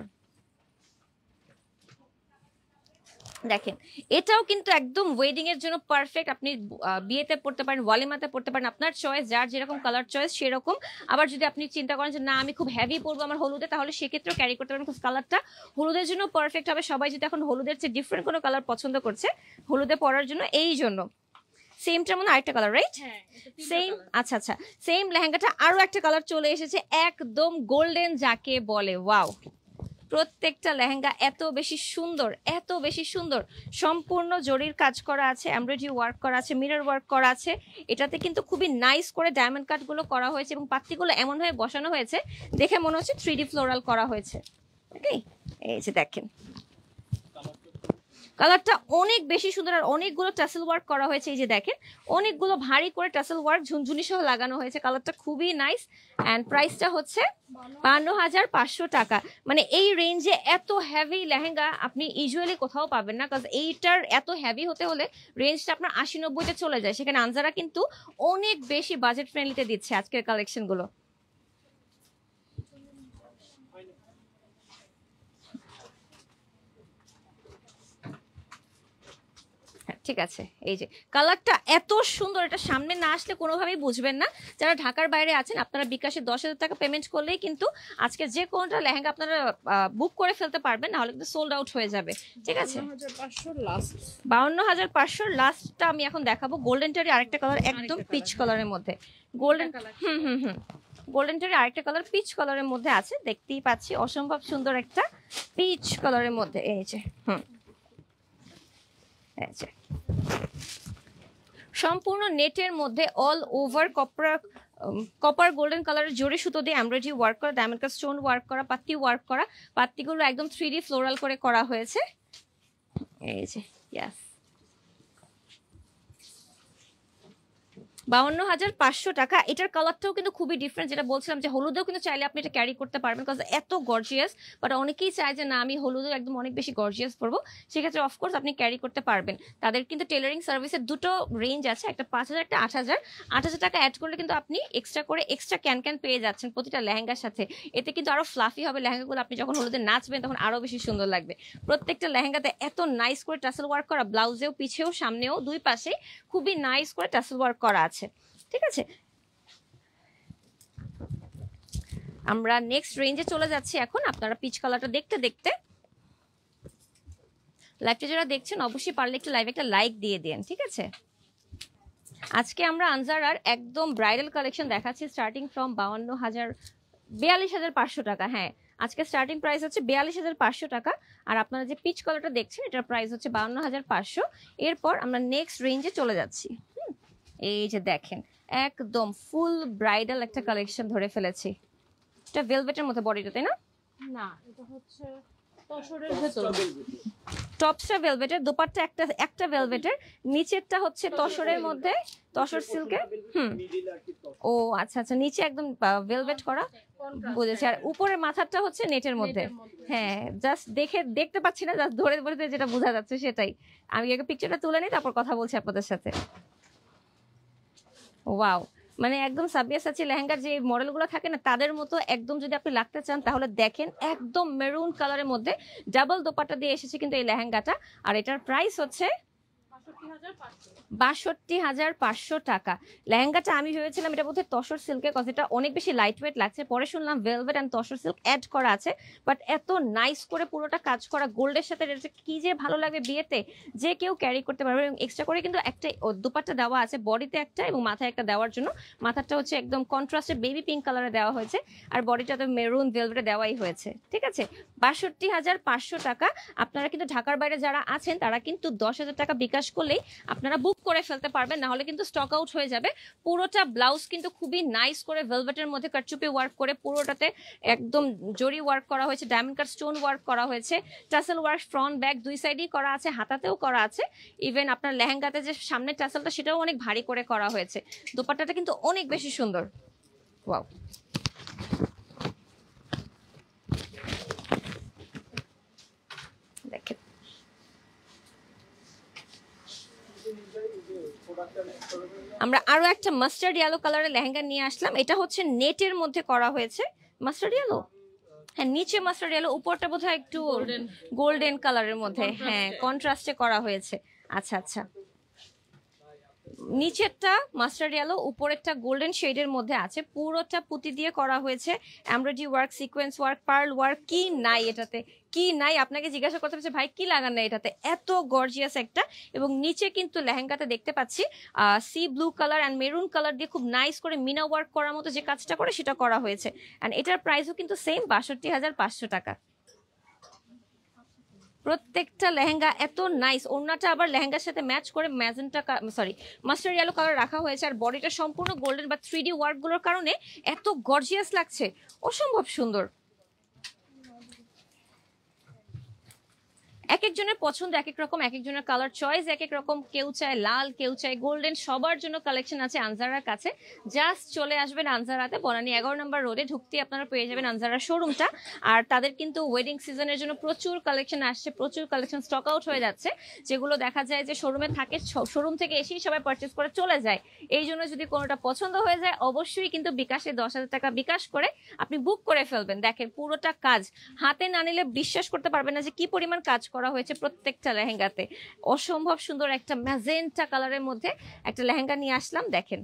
দেখেন এটাও কিন্তু একদম ওয়েডিং এর জন্য পারফেক্ট আপনি বিয়েতে পড়তে পারেন ওয়ালিমাতে পড়তে পারেন আপনার চয়েস যার যেরকম কালার চয়েস সেরকম আবার যদি আপনি চিন্তা করেন যে না আমি খুব হেভি পরবো আমার হলুদে তাহলে সেক্ষেত্রেও ক্যারি করতে পারেন খুব কালারটা হলুদের জন্য পারফেক্ট হবে সবাই যদি এখন হলুদের চেয়ে ডিফারেন্ট কোনো কালার পছন্দ করছে হলুদে পরার জন্য এই জন্য সেমটার মধ্যে আরেকটা কালার রাইট সেম আচ্ছা আচ্ছা সেম লেহেঙ্গাটা আরও একটা কালার চলে এসেছে একদম গোল্ডেন যাকে বলে ওয়াও প্রত্যেকটা লেহেঙ্গা এত বেশি সুন্দর এত বেশি সুন্দর সম্পূর্ণ জরির কাজ করা আছে এমব্রয়ডারি ওয়ার্ক করা আছে মিরর ওয়ার্ক করা আছে এটাতে কিন্তু খুবই নাইস করে ডায়মন্ড কাটগুলো করা হয়েছে এবং এমন এমনভাবে বসানো হয়েছে দেখে মনে হচ্ছে থ্রি ফ্লোরাল করা হয়েছে ওকে এই যে দেখেন কালারটা অনেক বেশি সুন্দর আর অনেকগুলো টাসেল ওয়ার্ক করা হয়েছে এই যে দেখেন অনেকগুলো ভারী করে টাসেল ওয়ার্ক ঝুনঝুনি সহ লাগানো হয়েছে কালারটা খুবই নাইস অ্যান্ড প্রাইসটা হচ্ছে বান্ন হাজার পাঁচশো টাকা মানে এই রেঞ্জে এত হেভি লেহেঙ্গা আপনি ইউজুয়ালি কোথাও পাবেন না কারণ এইটার এত হেভি হতে হলে রেঞ্জটা আপনার আশি নব্বইতে চলে যায় সেখানে আনজারা কিন্তু অনেক বেশি বাজেট ফ্রেন্ডলিতে দিচ্ছে আজকের কালেকশনগুলো ঠিক আছে এই যে কালারটা এত সুন্দর এটা সামনে না আসলে কোনোভাবেই বুঝবেন না যারা ঢাকার বাইরে আছেন আপনারা বিকাশে দশ হাজার টাকা পেমেন্ট করলেই কিন্তু আজকে যে কোনোটা লেহেঙ্গা আপনারা বুক করে ফেলতে পারবেন নাহলে কিন্তু সোল্ড আউট হয়ে যাবে ঠিক আছে বাউন্ন হাজার পাঁচশোর লাস্টটা আমি এখন দেখাবো গোল্ডেন টারি আরেকটা কালার একদম পিচ কালারের মধ্যে গোল্ডেন হুম হুম হুম টারি আরেকটা কালার পিচ কালারের মধ্যে আছে দেখতেই পাচ্ছি অসম্ভব সুন্দর একটা পিচ কালারের মধ্যে এই যে হুম সম্পূর্ণ নেটের মধ্যে অল ওভার কপরা কপার গোল্ডেন কালারের জোরে সুতো দিয়ে এমব্রয়ডারি ওয়ার্ক করা ডায়মন্ড স্টোন ওয়ার্ক করা পাত্তি ওয়ার্ক করা পাত্তিগুলো একদম থ্রি ফ্লোরাল করে করা হয়েছে এই যে ইয়াস বাউন্ন হাজার পাঁচশো টাকা এটার কালারটাও কিন্তু খুবই ডিফারেন্ট যেটা বলছিলাম যে হলুদেও কিন্তু চাইলে আপনি এটা ক্যারি করতে পারবেন বিকজ এত গর্জিয়াস বাট অনেকেই চায় যে না আমি হলুদেও একদম অনেক বেশি গর্জিয়াস পরবো সেক্ষেত্রে অফকোর্স আপনি ক্যারি করতে পারবেন তাদের কিন্তু টেলারিং সার্ভিসের দুটো রেঞ্জ আছে একটা পাঁচ হাজার একটা আট হাজার আট হাজার টাকা অ্যাড করলে কিন্তু আপনি এক্সট্রা করে এক্সট্রা ক্যান ক্যান পেয়ে যাচ্ছেন প্রতিটা লেহেঙ্গার সাথে এতে কিন্তু আরও ফ্লাফি হবে লেহেঙ্গাগুলো আপনি যখন হলুদে নাচবেন তখন আরও বেশি সুন্দর লাগবে প্রত্যেকটা লেহেঙ্গাতে এত নাইস করে টাসেল ওয়ার্ক করা ব্লাউজেও পিছেও সামনেও দুই পাশে খুবই নাইস করে টাসেল ওয়ার্ক করা আছে আছে ঠিক আছে আমরা নেক্সট রেঞ্জে চলে যাচ্ছি এখন আপনারা পিচ কালারটা দেখতে দেখতে লাইভটা যারা দেখছেন অবশ্যই পারলে একটু লাইভে একটা লাইক দিয়ে দেন ঠিক আছে আজকে আমরা আনজারার একদম ব্রাইডাল কালেকশন দেখাচ্ছি স্টার্টিং ফ্রম বাউান্ন হাজার বিয়াল্লিশ হাজার পাঁচশো টাকা হ্যাঁ আজকে স্টার্টিং প্রাইস হচ্ছে বিয়াল্লিশ হাজার পাঁচশো টাকা আর আপনারা যে পিচ কালারটা দেখছেন এটার প্রাইস হচ্ছে বাউন্ন হাজার পাঁচশো এরপর আমরা নেক্সট রেঞ্জে চলে যাচ্ছি এই যে দেখেন একদম ফুল ব্রাইডাল একটা কালেকশন ধরে ফেলেছি এটা ভেলভেটের মতো বডিটা তাই না না এটা হচ্ছে তসরের মধ্যে তসর ও আচ্ছা আচ্ছা নিচে একদম ভেলভেট করা আর হ্যাঁ। উপরের মাথাটা হচ্ছে নেটের মধ্যে হ্যাঁ জাস্ট দেখে দেখতে পাচ্ছি না জাস্ট ধরে ধরে যেটা বোঝা যাচ্ছে সেটাই আমি আগে পিকচারটা তুলে নিই তারপর কথা বলছি আপনাদের সাথে ওয়াও মানে একদম সাবিয়া সাচি লেহেঙ্গার যে মডেলগুলো থাকে না তাদের মতো একদম যদি আপনি লাগতে চান তাহলে দেখেন একদম মেরুন কালারের মধ্যে ডাবল দোপাটা দিয়ে এসেছে কিন্তু এই লেহেঙ্গাটা আর এটার প্রাইস হচ্ছে বাষট্টি হাজার পাঁচশো টাকা লেহেঙ্গাটা আমি ভেবেছিলাম এটা বোধহয় তসর সিল্কের কথাটা অনেক বেশি লাইট ওয়েট লাগছে পরে শুনলাম velvet and tussar silk add করা আছে বাট এত নাইস করে পুরোটা কাজ করা গোল্ডের সাথে কি যে ভালো লাগবে বিয়েতে যে কেউ ক্যারি করতে পারবে এবং এক্সট্রা করে কিন্তু একটা দুপাট্টা দেওয়া আছে বডিতে একটা এবং মাথায় একটা দেওয়ার জন্য মাথাটা হচ্ছে একদম কন্ট্রাস্টে বেবি পিঙ্ক কালারে দেওয়া হয়েছে আর বডিটা তো মেরুন ভেলভেটে দেওয়াই হয়েছে ঠিক আছে বাষট্টি হাজার পাঁচশো টাকা আপনারা কিন্তু ঢাকার বাইরে যারা আছেন তারা কিন্তু দশ হাজার টাকা বিকাশ করলেই আপনারা বুক করে ফেলতে পারবেন নাহলে কিন্তু স্টক আউট হয়ে যাবে পুরোটা ব্লাউজ কিন্তু খুবই নাইস করে ভেলভেটের মধ্যে কারচুপি ওয়ার্ক করে পুরোটাতে একদম জরি ওয়ার্ক করা হয়েছে ডায়মন্ড কাট স্টোন ওয়ার্ক করা হয়েছে টাসেল ওয়ার্ক ফ্রন্ট ব্যাক দুই সাইডেই করা আছে হাতাতেও করা আছে ইভেন আপনার লেহেঙ্গাতে যে সামনের টাসেলটা সেটাও অনেক ভারী করে করা হয়েছে দোপাট্টাটা কিন্তু অনেক বেশি সুন্দর ওয়াও দেখেন আমরা আরো একটা মাস্টার্ড ইয়েলো কালারের লেহেঙ্গা নিয়ে আসলাম এটা হচ্ছে নেটের মধ্যে করা হয়েছে মাস্টার্ড ইয়েলো হ্যাঁ নিচে মাস্টার্ড ইয়েলো উপরটা বোধহয় একটু গোল্ডেন কালারের মধ্যে হ্যাঁ কন্ট্রাস্টে করা হয়েছে আচ্ছা আচ্ছা নিচেরটা মাস্টার ইয়েলো উপরেরটা গোল্ডেন শেডের মধ্যে আছে পুরোটা পুঁতি দিয়ে করা হয়েছে embroidery work sequence work pearl work কি নাই এটাতে কি নাই আপনাকে জিজ্ঞাসা করতে পারছে ভাই কি লাগান না এটাতে এত গর্জিয়াস একটা এবং নিচে কিন্তু লেহেঙ্গাতে দেখতে পাচ্ছি sea blue colour and maroon colour দিয়ে খুব নাইস করে মিনা ওয়ার্ক করার মতো যে কাজটা করে সেটা করা হয়েছে অ্যান্ড এটার প্রাইসও কিন্তু সেম বাষট্টি হাজার পাঁচশো টাকা প্রত্যেকটা লেহেঙ্গা এত নাইস ওড়নাটা আবার লেহেঙ্গার সাথে ম্যাচ করে magenta sorry master yellow colour রাখা হয়েছে আর বডিটা সম্পূর্ণ গোল্ডেন বা থ্রি ডি ওয়ার্কগুলোর কারণে এত গর্জিয়াস লাগছে অসম্ভব সুন্দর এক একজনের পছন্দ এক এক রকম এক একজনের কালার চয়েস এক এক রকম কেউ চায় লাল কেউ চায় গোল্ডেন সবার জন্য কালেকশন আছে আনজারার কাছে জাস্ট চলে আসবেন আনজারাতে বনানি এগারো নম্বর রোডে ঢুকতে আপনারা পেয়ে যাবেন আনজারার শোরুমটা আর তাদের কিন্তু ওয়েডিং সিজনের জন্য প্রচুর কালেকশন আসছে প্রচুর কালেকশন স্টক আউট হয়ে যাচ্ছে যেগুলো দেখা যায় যে শোরুমে থাকে শোরুম থেকে এসেই সবাই পারচেস করে চলে যায় এই জন্য যদি কোনোটা পছন্দ হয়ে যায় অবশ্যই কিন্তু বিকাশে দশ হাজার টাকা বিকাশ করে আপনি বুক করে ফেলবেন দেখেন পুরোটা কাজ হাতে না নিলে বিশ্বাস করতে পারবেন না যে কি পরিমাণ কাজ করে করা হয়েছে প্রত্যেকটা লেহেঙ্গাতে অসম্ভব সুন্দর একটা ম্যাজেন্টা কালারের মধ্যে একটা লেহেঙ্গা নিয়ে আসলাম দেখেন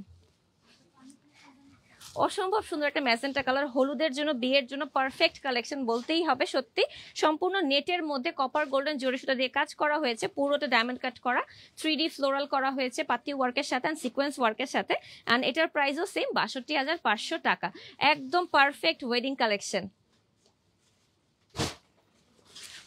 অসম্ভব সুন্দর একটা ম্যাজেন্টা কালার হলুদের জন্য বিয়ের জন্য পারফেক্ট কালেকশন বলতেই হবে সত্যি সম্পূর্ণ নেটের মধ্যে কপার গোল্ডেন জোরে সুতা দিয়ে কাজ করা হয়েছে পুরোটা ডায়মন্ড কাট করা থ্রি ফ্লোরাল করা হয়েছে পাতি ওয়ার্কের সাথে অ্যান্ড সিকোয়েন্স ওয়ার্কের সাথে অ্যান্ড এটার প্রাইসও সেম বাষট্টি হাজার পাঁচশো টাকা একদম পারফেক্ট ওয়েডিং কালেকশন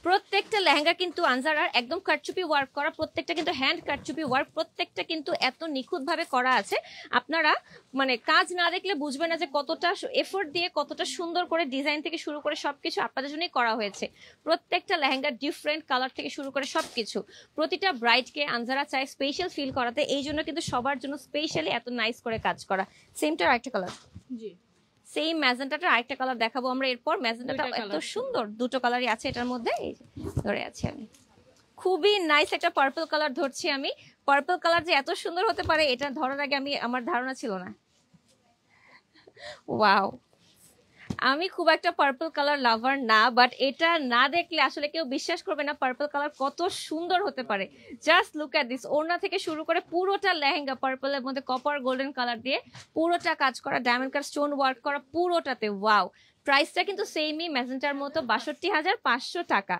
প্রত্যেকটা লেহেঙ্গা কিন্তু আনজারার একদম কাটচুপি ওয়ার্ক করা প্রত্যেকটা কিন্তু হ্যান্ড কাটচুপি ওয়ার্ক প্রত্যেকটা কিন্তু এত নিখুঁতভাবে করা আছে আপনারা মানে কাজ না দেখলে বুঝবেন না যে কতটা এফোর্ট দিয়ে কতটা সুন্দর করে ডিজাইন থেকে শুরু করে সব কিছু আপনাদের জন্যই করা হয়েছে প্রত্যেকটা লেহেঙ্গার ডিফারেন্ট কালার থেকে শুরু করে সব কিছু প্রতিটা ব্রাইটকে আনজারা চায় স্পেশাল ফিল করাতে এই জন্য কিন্তু সবার জন্য স্পেশালি এত নাইস করে কাজ করা সেমটা একটা কালার জি সেই ম্যাজেন্টাটার আরেকটা কালার দেখাবো আমরা এরপর ম্যাজেন্টাটা এত সুন্দর দুটো কালারই আছে এটার মধ্যে ধরে আছি আমি খুবই নাইস একটা পার্পল কালার ধরছি আমি পার্পল কালার যে এত সুন্দর হতে পারে এটা ধরার আগে আমি আমার ধারণা ছিল না ওয়াও আমি খুব একটা পার্পল কালার লাভার না বাট এটা না দেখলে আসলে কেউ বিশ্বাস করবে না পার্পল কালার কত সুন্দর হতে পারে জাস্ট লুক অ্যাট দিস ওড়না থেকে শুরু করে পুরোটা লেহেঙ্গা পার্পলের মধ্যে কপার গোল্ডেন কালার দিয়ে পুরোটা কাজ করা ডায়মন্ড কার স্টোন ওয়ার্ক করা পুরোটাতে ওয়াও প্রাইসটা কিন্তু সেমই ম্যাজেন্টার মতো বাষট্টি হাজার পাঁচশো টাকা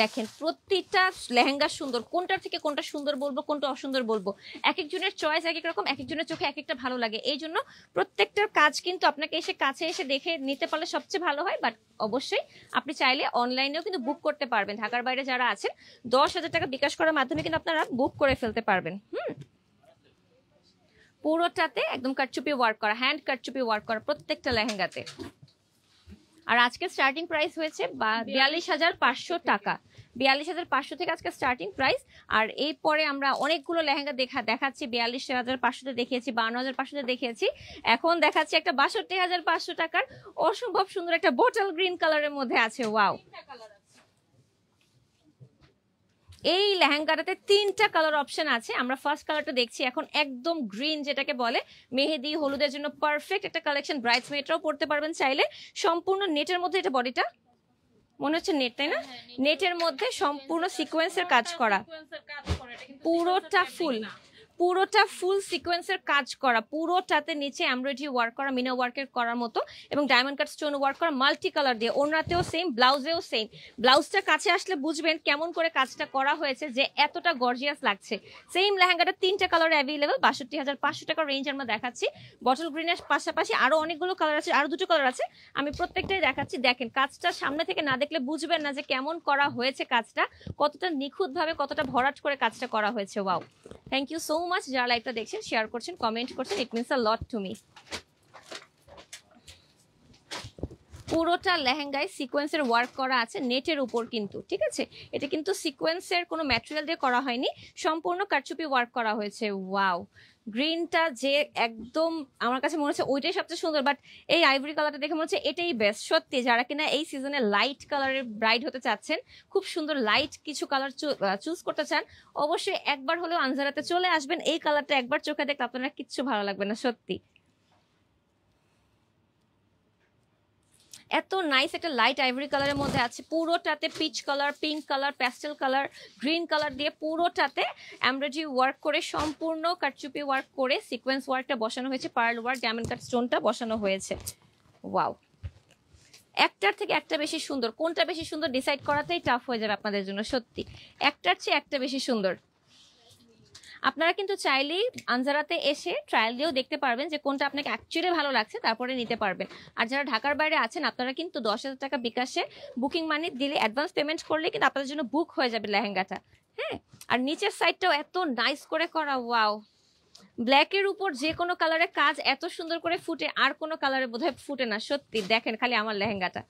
দেখেন প্রতিটা লেহেঙ্গা সুন্দর কোনটার থেকে কোনটা সুন্দর বলবো কোনটা অসুন্দর বলবো এক একজনের চয়েস এক এক রকম এক একজনের চোখে এক একটা ভালো লাগে এই জন্য প্রত্যেকটার কাজ কিন্তু আপনাকে এসে কাছে এসে দেখে নিতে পারলে সবচেয়ে ভালো হয় বাট অবশ্যই আপনি চাইলে অনলাইনেও কিন্তু বুক করতে পারবেন ঢাকার বাইরে যারা আছেন দশ হাজার টাকা বিকাশ করার মাধ্যমে কিন্তু আপনারা বুক করে ফেলতে পারবেন হুম পুরোটাতে একদম কাটচুপি ওয়ার্ক করা হ্যান্ড কাটচুপি ওয়ার্ক করা প্রত্যেকটা লেহেঙ্গাতে আর আজকে স্টার্টিং প্রাইস হয়েছে বিয়াল্লিশ হাজার পাঁচশো টাকা বিয়াল্লিশ হাজার পাঁচশো থেকে আজকে স্টার্টিং প্রাইস আর এই পরে আমরা অনেকগুলো লেহেঙ্গা দেখা দেখাচ্ছি বিয়াল্লিশ হাজার পাঁচশোতে দেখিয়েছি বান্ন হাজার পাঁচশোতে দেখিয়েছি এখন দেখাচ্ছি একটা বাষট্টি হাজার পাঁচশো টাকার অসম্ভব সুন্দর একটা বোটাল গ্রিন কালারের মধ্যে আছে ওয়াও এই লেহেঙ্গাটাতে তিনটা কালার অপশন আছে আমরা ফার্স্ট কালারটা দেখছি এখন একদম গ্রিন যেটাকে বলে মেহেদি হলুদের জন্য পারফেক্ট একটা কালেকশন ব্রাইডসমেডরাও পড়তে পারবেন চাইলে সম্পূর্ণ নেটের মধ্যে এটা বডিটা মনে হচ্ছে নেট তাই না হ্যাঁ, নেটের মধ্যে সম্পূর্ণ সিকোয়েন্সের কাজ করা পুরোটা ফুল পুরোটা ফুল সিকোয়েন্সের কাজ করা পুরোটাতে নিচে এমব্রয়ডারি ওয়ার্ক করা মিনা ওয়ার্কের করার মতো এবং ডায়মন্ড কাট স্টোন ওয়ার্ক করা মাল্টি কালার দিয়ে ওনাতেও সেম ব্লাউজেও সেম ব্লাউজটা কাছে আসলে বুঝবেন কেমন করে কাজটা করা হয়েছে যে এতটা গর্জিয়াস লাগছে সেম লেহেঙ্গাটা তিনটা কালার অ্যাভেলেবেল বাষট্টি হাজার পাঁচশো টাকা রেঞ্জ আমরা দেখাচ্ছি বটল গ্রিনের পাশাপাশি আরও অনেকগুলো কালার আছে আরও দুটো কালার আছে আমি প্রত্যেকটাই দেখাচ্ছি দেখেন কাজটা সামনে থেকে না দেখলে বুঝবেন না যে কেমন করা হয়েছে কাজটা কতটা নিখুঁতভাবে কতটা ভরাট করে কাজটা করা হয়েছে wow thank you so much much যারা লাইভটা দেখছেন শেয়ার করছেন কমেন্ট করছেন it means a lot to me পুরোটা লেহেঙ্গায় সিকোয়েন্সের ওয়ার্ক করা আছে নেটের উপর কিন্তু ঠিক আছে এটা কিন্তু সিকোয়েন্সের কোনো ম্যাটেরিয়াল দিয়ে করা হয়নি সম্পূর্ণ কারচুপি ওয়ার্ক করা হয়েছে ওয়াও গ্রিনটা যে একদম আমার কাছে মনে হচ্ছে ওইটাই সবচেয়ে সুন্দর বাট এই আইভরি কালারটা দেখে মনে হচ্ছে এটাই বেস্ট সত্যি যারা কিনা এই সিজনে লাইট কালারের ব্রাইড হতে চাচ্ছেন খুব সুন্দর লাইট কিছু কালার চুজ করতে চান অবশ্যই একবার হলেও আনজারাতে চলে আসবেন এই কালারটা একবার চোখে দেখলে আপনারা কিচ্ছু ভালো লাগবে না সত্যি এত নাইস একটা লাইট আইভরি কালারের মধ্যে আছে পুরোটাতে peach colour pink colour pastel colour green colour দিয়ে পুরোটাতে এমব্রয়ডারি ওয়ার্ক করে সম্পূর্ণ কাটচুপি ওয়ার্ক করে সিকোয়েন্স ওয়ার্কটা বসানো হয়েছে পার্ল ওয়ার্ক ডায়মন্ড কাট স্টোনটা বসানো হয়েছে ওয়াও একটার থেকে একটা বেশি সুন্দর কোনটা বেশি সুন্দর ডিসাইড করাতেই টাফ হয়ে যাবে আপনাদের জন্য সত্যি একটার চেয়ে একটা বেশি সুন্দর আপনারা কিন্তু চাইলেই আনজারাতে এসে ট্রায়াল দিয়েও দেখতে পারবেন যে কোনটা আপনাকে অ্যাকচুয়ালি ভালো লাগছে তারপরে নিতে পারবেন আর যারা ঢাকার বাইরে আছেন আপনারা কিন্তু দশ হাজার টাকা বিকাশে বুকিং মানি দিলে অ্যাডভান্স পেমেন্ট করলে কিন্তু আপনাদের জন্য বুক হয়ে যাবে লেহেঙ্গাটা হ্যাঁ আর নিচের সাইডটাও এত নাইস করে করা ওয়াও ব্ল্যাকের উপর যে কোনো কালারে কাজ এত সুন্দর করে ফুটে আর কোনো কালারে বোধহয় ফুটে না সত্যি দেখেন খালি আমার লেহেঙ্গাটা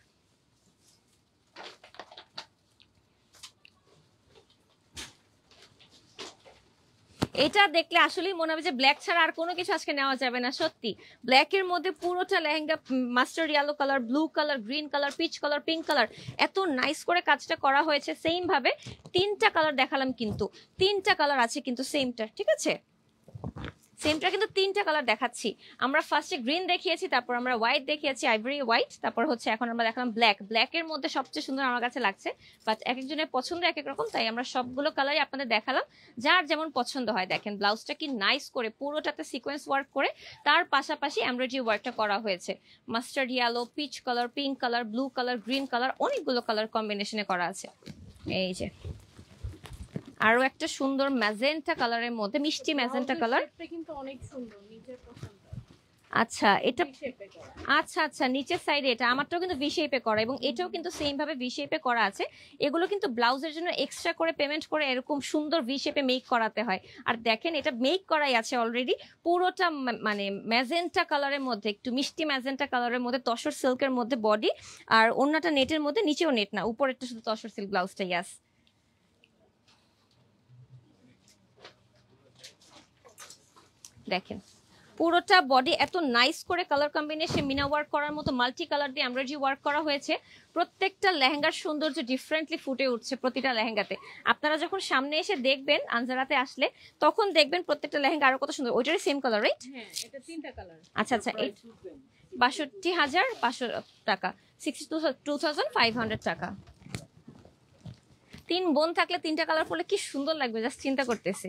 এটা দেখলে আসলেই মনে হবে যে ব্ল্যাক ছাড়া আর কোনো কিছু আজকে নেওয়া যাবে না সত্যি ব্ল্যাক এর মধ্যে পুরোটা lehenga mustard yellow colour blue colour green colour peach colour pink colour এত নাইস করে কাজটা করা হয়েছে সেম ভাবে তিনটা কালার দেখালাম কিন্তু তিনটা কালার আছে কিন্তু সেমটা ঠিক আছে সেমটা কিন্তু তিনটা কালার দেখাচ্ছি আমরা ফার্স্টে গ্রিন দেখিয়েছি তারপর আমরা হোয়াইট দেখিয়েছি আইভরি হোয়াইট তারপর হচ্ছে এখন আমরা দেখলাম ব্ল্যাক ব্ল্যাকের মধ্যে সবচেয়ে সুন্দর আমার কাছে লাগছে বাট এক একজনের পছন্দ এক এক রকম তাই আমরা সবগুলো কালারই আপনাদের দেখালাম যার যেমন পছন্দ হয় দেখেন ব্লাউজটা কি নাইস করে পুরোটাতে সিকোয়েন্স ওয়ার্ক করে তার পাশাপাশি এমব্রয়ডারি ওয়ার্কটা করা হয়েছে mustard yellow peach colour pink colour blue colour green colour অনেকগুলো কালার কম্বিনেশনে করা আছে এই যে আরো একটা সুন্দর ম্যাজেন্টা কালারের মধ্যে মিষ্টি ম্যাজেন্টা কালার আচ্ছা এটা আচ্ছা আচ্ছা নিচের সাইডে এটা আমারটাও কিন্তু ভি শেপে করা এবং এটাও কিন্তু সেম ভাবে ভি শেপে করা আছে এগুলো কিন্তু ব্লাউজের জন্য এক্সট্রা করে পেমেন্ট করে এরকম সুন্দর ভি শেপে মেক করাতে হয় আর দেখেন এটা মেক করাই আছে অলরেডি পুরোটা মানে ম্যাজেন্টা কালারের মধ্যে একটু মিষ্টি ম্যাজেন্টা কালারের মধ্যে তসর সিল্কের মধ্যে বডি আর অন্যটা নেটের মধ্যে নিচেও নেট না উপরেরটা শুধু তসর সিল্ক ব্লাউজটা ইয়াস দেখেন পুরোটা বডি এত নাইস করে কালার কম্বিনেশন মিনা ওয়ার্ক করার মতো মাল্টি কালার দিয়ে এমব্রয়ডারি ওয়ার্ক করা হয়েছে প্রত্যেকটা লেহেঙ্গার সৌন্দর্য ডিফারেন্টলি ফুটে উঠছে প্রতিটা লেহেঙ্গাতে আপনারা যখন সামনে এসে দেখবেন আনজারাতে আসলে তখন দেখবেন প্রত্যেকটা লেহেঙ্গা আরো কত সুন্দর ওইটারই সেম কালার রাইট আচ্ছা আচ্ছা বাষট্টি হাজার আচ্ছা টাকা sixty two thousand five hundred টাকা তিন বোন থাকলে তিনটা কালার পড়লে কি সুন্দর লাগবে জাস্ট চিন্তা করতেছে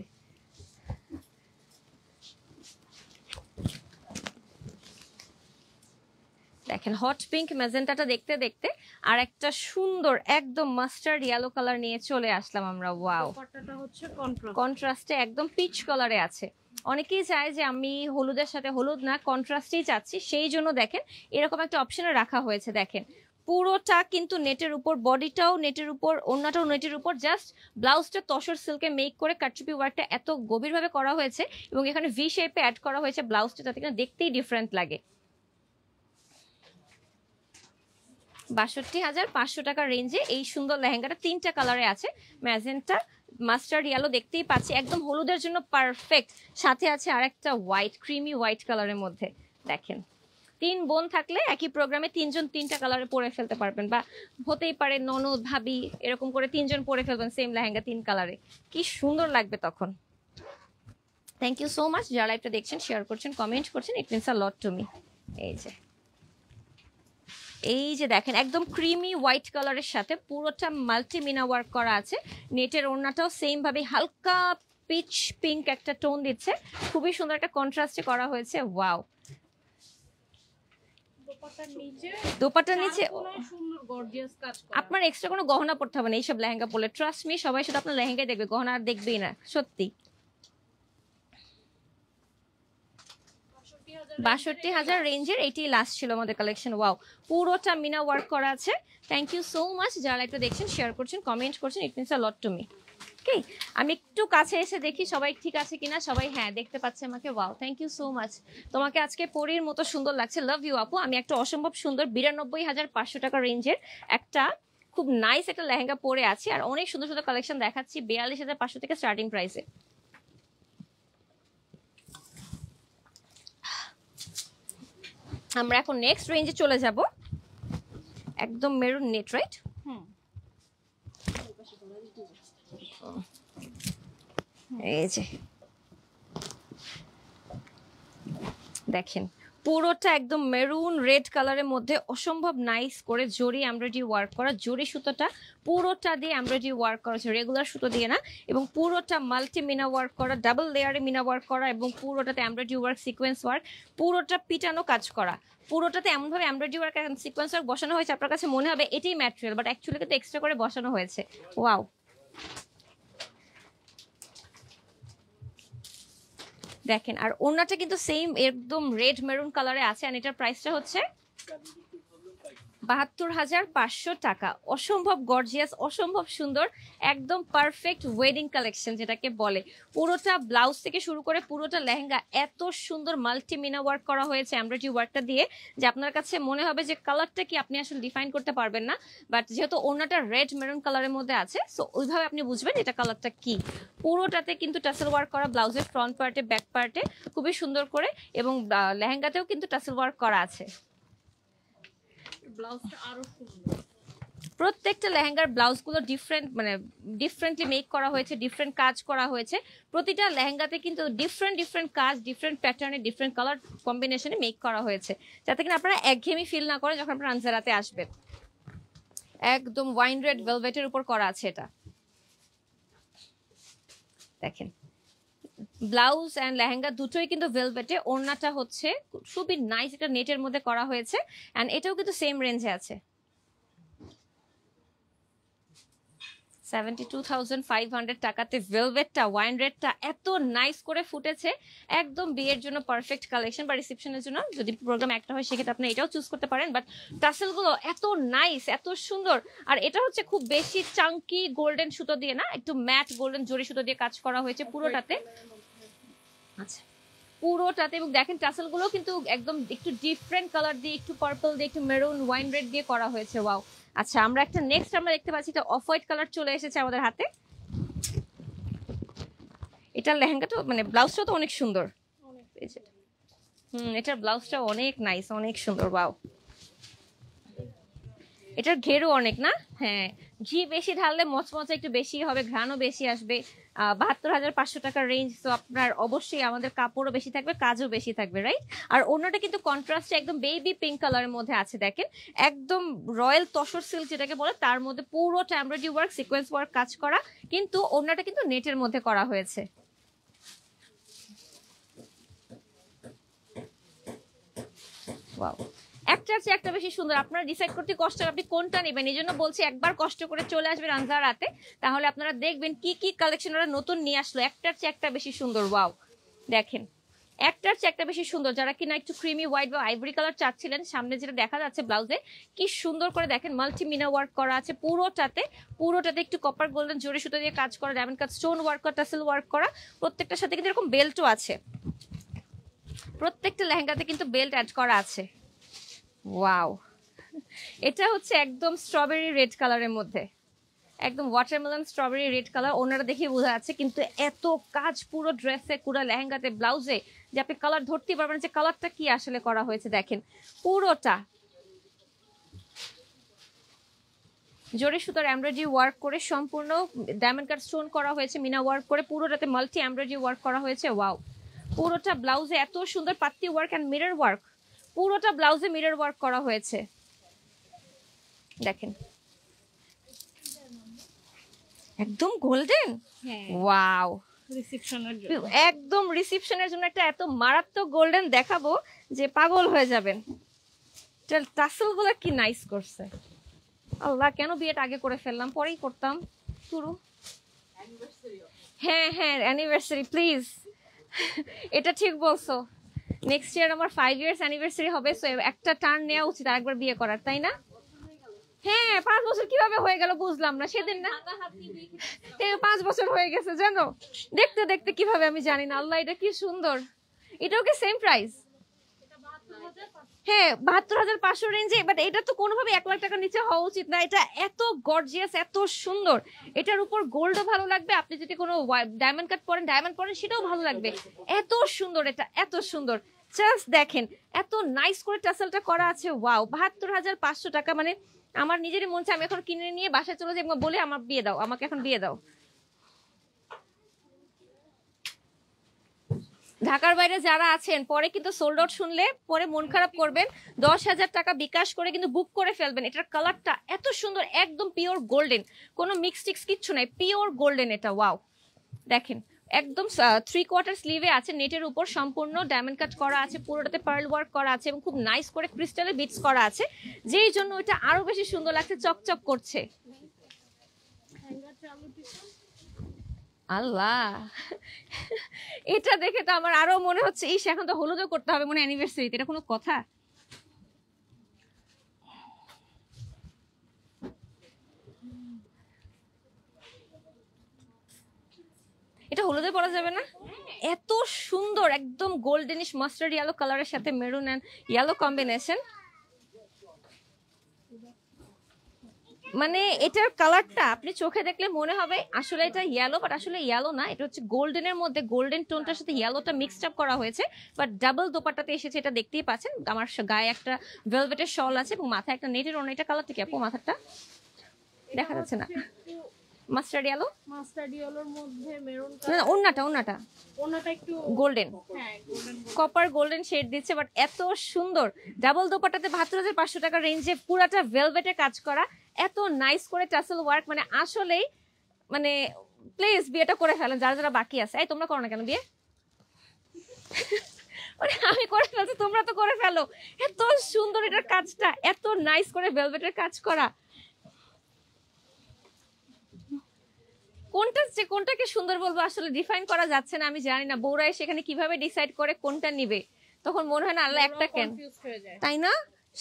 দেখেন হট পিঙ্ক ম্যাজেন্টাটা দেখতে দেখতে আর একটা সুন্দর একদম মাস্টার্ড ইয়েলো কালার নিয়ে চলে আসলাম আমরা ওয়াও কন্ট্রাস্টে একদম পিচ কালারে আছে অনেকেই চায় যে আমি হলুদের সাথে হলুদ না কন্ট্রাস্টেই চাচ্ছি সেই জন্য দেখেন এরকম একটা অপশনে রাখা হয়েছে দেখেন পুরোটা কিন্তু নেটের উপর বডিটাও নেটের উপর অন্যটাও নেটের উপর জাস্ট ব্লাউজটা তসর সিল্কে মেক করে কাটচুপি ওয়ার্কটা এত গভীরভাবে করা হয়েছে এবং এখানে ভি শেপে অ্যাড করা হয়েছে ব্লাউজটা যাতে কিনা দেখতেই ডিফারেন্ট লাগে বাষট্টি হাজার পাঁচশো টাকার রেঞ্জে এই সুন্দর লেহেঙ্গাটা তিনটা কালারে আছে ম্যাজেন্টা মাস্টার্ড ইয়ালো দেখতেই পাচ্ছি একদম হলুদের জন্য পারফেক্ট সাথে আছে আর একটা হোয়াইট ক্রিমি হোয়াইট কালারের মধ্যে দেখেন তিন বোন থাকলে একই প্রোগ্রামে তিনজন তিনটা কালারে পরে ফেলতে পারবেন বা হতেই পারে ননদ ভাবি এরকম করে তিনজন পরে ফেলবেন সেম লেহেঙ্গা তিন কালারে কি সুন্দর লাগবে তখন থ্যাংক ইউ সো মাচ যারা একটা দেখছেন শেয়ার করছেন কমেন্ট করছেন it means a lot to me এই যে এই যে দেখেন একদম ক্রিমি হোয়াইট কালারের সাথে পুরোটা মাল্টিমিনা ওয়ার্ক করা আছে নেটের ওড়নাটাও সেমভাবে হালকা পিচ পিঙ্ক একটা টোন দিচ্ছে খুবই সুন্দর একটা কন্ট্রাস্টে করা হয়েছে ওয়াও দোপাটার নিচে আপনার এক্সট্রা কোনো গহনা পড়তে হবে না এইসব লেহেঙ্গা পড়লে ট্রাস্ট মি সবাই শুধু আপনার লেহেঙ্গাই দেখবে গহনা আর দেখবেই না সত্যি বাষট্টি হাজার রেঞ্জের এটি লাস্ট ছিল আমাদের কালেকশন ওয়াও পুরোটা মিনা ওয়ার্ক করা আছে থ্যাংক ইউ সো মাচ যারা একটু দেখছেন শেয়ার করছেন কমেন্ট করছেন it means a lot to me okay আমি একটু কাছে এসে দেখি সবাই ঠিক আছে কিনা সবাই হ্যাঁ দেখতে পাচ্ছে আমাকে wow thank you so much তোমাকে আজকে পরীর মতো সুন্দর লাগছে লাভ ইউ আপু আমি একটা অসম্ভব সুন্দর বিরানব্বই হাজার পাঁচশো টাকা রেঞ্জের একটা খুব নাইস একটা লেহেঙ্গা পরে আছি আর অনেক সুন্দর সুন্দর কালেকশন দেখাচ্ছি বিয়াল্লিশ হাজার পাঁচশো থেকে স্টার্টিং প্রাইসে আমরা এখন নেক্সট রেঞ্জে চলে যাব একদম মেরুন নেট রাইট হুম এই যে দেখেন পুরোটা একদম মেরুন রেড কালারের মধ্যে অসম্ভব নাইস করে জরি এমব্রয়ডারি ওয়ার্ক করা জরি সুতোটা পুরোটা দিয়ে এমব্রয়ডারি ওয়ার্ক করা হচ্ছে রেগুলার সুতো দিয়ে না এবং পুরোটা মাল্টি মিনা ওয়ার্ক করা ডাবল লেয়ারে মিনা ওয়ার্ক করা এবং পুরোটাতে এমব্রয়ডারি ওয়ার্ক সিকোয়েন্স ওয়ার্ক পুরোটা পিটানো কাজ করা পুরোটাতে এমনভাবে এমব্রয়ডারি ওয়ার্ক সিকোয়েন্স ওয়ার্ক বসানো হয়েছে আপনার কাছে মনে হবে এটাই ম্যাটেরিয়াল বাট অ্যাকচুয়ালি কিন্তু এক্সট্রা করে বসানো হয়েছে ওয়াও দেখেন আর ওনাটা কিন্তু সেম একদম রেড মেরুন কালারে আছে আর এটার প্রাইসটা হচ্ছে বাহাত্তর হাজার পাঁচশো টাকা অসম্ভব গর্জিয়াস অসম্ভব সুন্দর একদম পারফেক্ট ওয়েডিং কালেকশন যেটাকে বলে পুরোটা ব্লাউজ থেকে শুরু করে পুরোটা লেহেঙ্গা এত সুন্দর মাল্টিমিনা ওয়ার্ক করা হয়েছে এমব্রয়ডারি ওয়ার্কটা দিয়ে যে আপনার কাছে মনে হবে যে কালারটা কি আপনি আসলে ডিফাইন করতে পারবেন না বাট যেহেতু ওনাটা রেড মেরুন কালারের মধ্যে আছে সো ওইভাবে আপনি বুঝবেন এটা কালারটা কি পুরোটাতে কিন্তু টাসেল ওয়ার্ক করা ব্লাউজের ফ্রন্ট পার্টে ব্যাক পার্টে খুবই সুন্দর করে এবং লেহেঙ্গাতেও কিন্তু টাসেল ওয়ার্ক করা আছে প্রত্যেকটা লেহেঙ্গার ব্লাউজগুলো ডিফারেন্ট মানে ডিফারেন্টলি মেক করা হয়েছে ডিফারেন্ট কাজ করা হয়েছে প্রতিটা লেহেঙ্গাতে কিন্তু ডিফারেন্ট ডিফারেন্ট কাজ ডিফারেন্ট প্যাটার্নে ডিফারেন্ট কালার কম্বিনেশনে মেক করা হয়েছে যাতে কিনা আপনারা একঘেয়েমি ফিল না করে যখন আপনারা আনসারাতে আসবেন একদম ওয়াইন রেড ভেলভেটের উপর করা আছে এটা দেখেন ব্লাউজ অ্যান্ড লেহেঙ্গা দুটোই কিন্তু ভেলভেটে ওড়নাটা হচ্ছে খুবই নাইস এটা নেটের মধ্যে করা হয়েছে অ্যান্ড এটাও কিন্তু সেম রেঞ্জে আছে seventy two thousand five hundred টাকাতে ভেলভেটটা এত নাইস করে ফুটেছে একদম বিয়ের জন্য পারফেক্ট কালেকশন বা রিসেপশনের জন্য যদি প্রোগ্রাম একটা হয় সেক্ষেত্রে আপনি এটাও চুজ করতে পারেন বাট টাসেলগুলো এত নাইস এত সুন্দর আর এটা হচ্ছে খুব বেশি চাঙ্কি গোল্ডেন সুতো দিয়ে না একটু ম্যাট গোল্ডেন জরি সুতো দিয়ে কাজ করা হয়েছে পুরোটাতে আচ্ছা পুরোটাতে এবং দেখেন টাসেলগুলো কিন্তু একদম একটু ডিফারেন্ট কালার দিয়ে একটু পার্পল দিয়ে একটু মেরুন ওয়াইন রেড দিয়ে করা হয়েছে ওয়াও আচ্ছা আমরা একটা নেক্সট আমরা দেখতে পাচ্ছি এটা অফ হোয়াইট কালার চলে এসেছে আমাদের হাতে এটার লেহেঙ্গা তো মানে ব্লাউজটা তো অনেক সুন্দর হুম এটার ব্লাউজটা অনেক নাইস অনেক সুন্দর বাও এটার ঘেরও অনেক না হ্যাঁ ঘি বেশি ঢাললে মচমচা একটু বেশি হবে ঘ্রাণও বেশি আসবে বাহাত্তর হাজার পাঁচশো টাকার রেঞ্জ তো আপনার অবশ্যই আমাদের কাপড়ও বেশি থাকবে কাজও বেশি থাকবে রাইট আর অন্যটা কিন্তু কন্ট্রাস্টে একদম বেবি পিঙ্ক কালারের মধ্যে আছে দেখেন একদম রয়্যাল তসর সিল্ক যেটাকে বলে তার মধ্যে পুরো এমব্রয়ডারি ওয়ার্ক সিকোয়েন্স ওয়ার্ক কাজ করা কিন্তু অন্যটা কিন্তু নেটের মধ্যে করা হয়েছে Wow. একটার চেয়ে একটা বেশি সুন্দর আপনারা ডিসাইড করতে কষ্ট আপনি কোনটা নেবেন এই জন্য বলছি একবার কষ্ট করে চলে আসবেন আনজার রাতে তাহলে আপনারা দেখবেন কি কি কালেকশন ওরা নতুন নিয়ে আসলো একটার চেয়ে একটা বেশি সুন্দর ওয়াও দেখেন একটার চেয়ে একটা বেশি সুন্দর যারা কিনা একটু ক্রিমি হোয়াইট বা আইভরি কালার চাচ্ছিলেন সামনে যেটা দেখা যাচ্ছে ব্লাউজে কি সুন্দর করে দেখেন মাল্টিমিনা ওয়ার্ক করা আছে পুরোটাতে পুরোটাতে একটু কপার গোল্ডেন জোরে সুতো দিয়ে কাজ করা ডায়মন্ড কাজ স্টোন ওয়ার্ক করা টাসেল ওয়ার্ক করা প্রত্যেকটার সাথে কিন্তু এরকম বেল্টও আছে প্রত্যেকটা লেহেঙ্গাতে কিন্তু বেল্ট অ্যাড করা আছে ওয়াও এটা হচ্ছে একদম স্ট্রবেরি রেড কালারের মধ্যে একদম ওয়াটারমেলন স্ট্রবেরি রেড কালার ওনারা দেখে বোঝা যাচ্ছে কিন্তু এত কাজ পুরো ড্রেসে পুরো লেহেঙ্গাতে ব্লাউজে যে আপনি কালার ধরতেই পারবেন যে কালারটা কি আসলে করা হয়েছে দেখেন পুরোটা জোরে সুতার এমব্রয়ডারি ওয়ার্ক করে সম্পূর্ণ ডায়মন্ড কাট স্টোন করা হয়েছে মিনা ওয়ার্ক করে পুরোটাতে মাল্টি এমব্রয়ডারি ওয়ার্ক করা হয়েছে ওয়াও পুরোটা ব্লাউজে এত সুন্দর patti work and mirror work পুরোটা ব্লাউজে মিরর ওয়ার্ক করা হয়েছে দেখেন একদম গোল্ডেন হ্যাঁ। ওয়াও একদম রিসিপশনের জন্য একটা এত মারাত্মক গোল্ডেন দেখাবো যে পাগল হয়ে যাবেন টাসেলগুলো কি নাইস করছে আল্লাহ কেন বিয়েটা আগে করে ফেললাম পরেই করতাম শুরু হ্যাঁ হ্যাঁ অ্যানিভার্সারি প্লিজ এটা ঠিক বলছো নেক্সট ইয়ার আমার ফাইভ ইয়ার্স অ্যানিভার্সারি হবে সো একটা টার্ন নেওয়া উচিত আরেকবার বিয়ে করার তাই না হ্যাঁ পাঁচ বছর কিভাবে হয়ে গেল বুঝলাম না সেদিন না পাঁচ বছর হয়ে গেছে জানো দেখতে দেখতে কিভাবে আমি জানি না আল্লাহ এটা কি সুন্দর এটাও কি সেম প্রাইস হ্যাঁ বাহাত্তর হাজার পাঁচশো রেঞ্জে বাট এটা তো কোনোভাবে এক লাখ টাকার নিচে হওয়া উচিত না এটা এত গর্জিয়াস এত সুন্দর এটার উপর গোল্ডও ভালো লাগবে আপনি যদি কোনো ডায়মন্ড কাট পরেন ডায়মন্ড পরেন সেটাও ভালো লাগবে এত সুন্দর এটা এত সুন্দর জাস্ট দেখেন এত নাইস করে টাসেলটা করা আছে ওয়াও বাহাত্তর হাজার পাঁচশো টাকা মানে আমার নিজেরই মন চায় আমি এখন কিনে নিয়ে বাসায় চলে যাই বলে আমার বিয়ে দাও আমাকে এখন বিয়ে দাও ঢাকার বাইরে যারা আছেন পরে কিন্তু সোল্ড আউট শুনলে পরে মন খারাপ করবেন দশ হাজার টাকা বিকাশ করে কিন্তু বুক করে ফেলবেন এটার কালারটা এত সুন্দর একদম পিওর গোল্ডেন কোনো মিক্স টিক্স কিচ্ছু নাই পিওর গোল্ডেন এটা ওয়াও দেখেন একদম থ্রি কোয়ার্টার স্লিভে আছে নেটের উপর সম্পূর্ণ ডায়মন্ড কাট করা আছে পুরোটাতে পার্ল ওয়ার্ক করা আছে এবং খুব নাইস করে ক্রিস্টালে বিটস করা আছে যেই জন্য ওইটা আরো বেশি সুন্দর লাগছে চকচক করছে আল্লাহ এটা দেখে তো আমার আরো মনে হচ্ছে ইস এখন তো হলুদও করতে হবে মনে অ্যানিভার্সারিতে এটা কোনো কথা এটা হলুদে পরা যাবে না এত সুন্দর একদম গোল্ডেনিশ মাস্টার্ড ইয়েলো কালারের সাথে মেরুন অ্যান্ড ইয়েলো কম্বিনেশন মানে এটার কালারটা আপনি চোখে দেখলে মনে হবে আসলে এটা ইয়েলো বাট আসলে ইয়েলো না এটা হচ্ছে গোল্ডেনের মধ্যে গোল্ডেন টোনটার সাথে ইয়েলোটা মিক্সড আপ করা হয়েছে বাট ডাবল দোপাটাতে এসেছে এটা দেখতেই পাচ্ছেন আমার গায়ে একটা ভেলভেটের শল আছে এবং মাথায় একটা নেটের অন্য এটা কালারটা কি আপু মাথাটা দেখা যাচ্ছে না মাস্টার্ড ইয়ালো মাস্টার্ড মধ্যে মেরুন না ওন্নাটা ওন্নাটা ওন্নাটা একটু গোল্ডেন হ্যাঁ কপার গোল্ডেন শেড দিচ্ছে বাট এত সুন্দর ডাবল দোপাট্টাতে 72500 টাকা রেঞ্জে পুরাটা ভেলভেটে কাজ করা এত নাইস করে টাসেল ওয়ার্ক মানে আসলেই মানে প্লিজ বিয়েটা করে ফেলেন যারা যারা বাকি আছে এই তোমরা করো না কেন বিয়ে আমি করে ফেলছি তোমরা তো করে ফেলো এত সুন্দর এটার কাজটা এত নাইস করে ভেলভেটের কাজ করা কোনটা যে কোনটাকে সুন্দর বলবো আসলে ডিফাইন করা যাচ্ছে না আমি জানি না বৌরা এসে এখানে কিভাবে ডিসাইড করে কোনটা নিবে তখন মনে হয় না আল্লাহ একটা কেন তাই না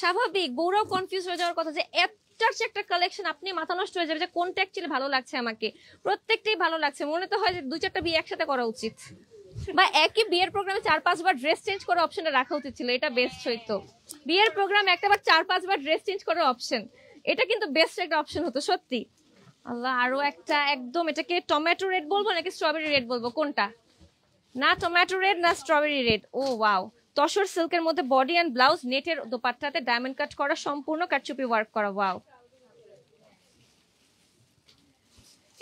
স্বাভাবিক বৌরাও কনফিউজ হয়ে যাওয়ার কথা যে এত টুকটাক একটা কালেকশন আপনি মাথা নষ্ট হয়ে যাবে যে কোনটা অ্যাকচুয়ালি ভালো লাগছে আমাকে প্রত্যেকটাই ভালো লাগছে মনে তো হয় যে দু চারটা বিয়ে একসাথে করা উচিত বা একই বিয়ের প্রোগ্রামে চার পাঁচবার ড্রেস চেঞ্জ করার অপশনটা রাখা উচিত ছিল এটা বেস্ট হইতো বিয়ের প্রোগ্রাম একটা বার চার পাঁচবার ড্রেস চেঞ্জ করার অপশন এটা কিন্তু বেস্ট একটা অপশন হতো সত্যি আল্লাহ আরো একটা একদম এটাকে টমেটো রেড বলবো নাকি স্ট্রবেরি রেড বলবো কোনটা না টমেটো রেড না স্ট্রবেরি রেড ও ওয়াও তসর সিল্কের মধ্যে বডি অ্যান্ড ব্লাউজ নেটের দোপাট্টাতে ডায়মন্ড কাট করা সম্পূর্ণ কাটচুপি ওয়ার্ক করা ওয়াও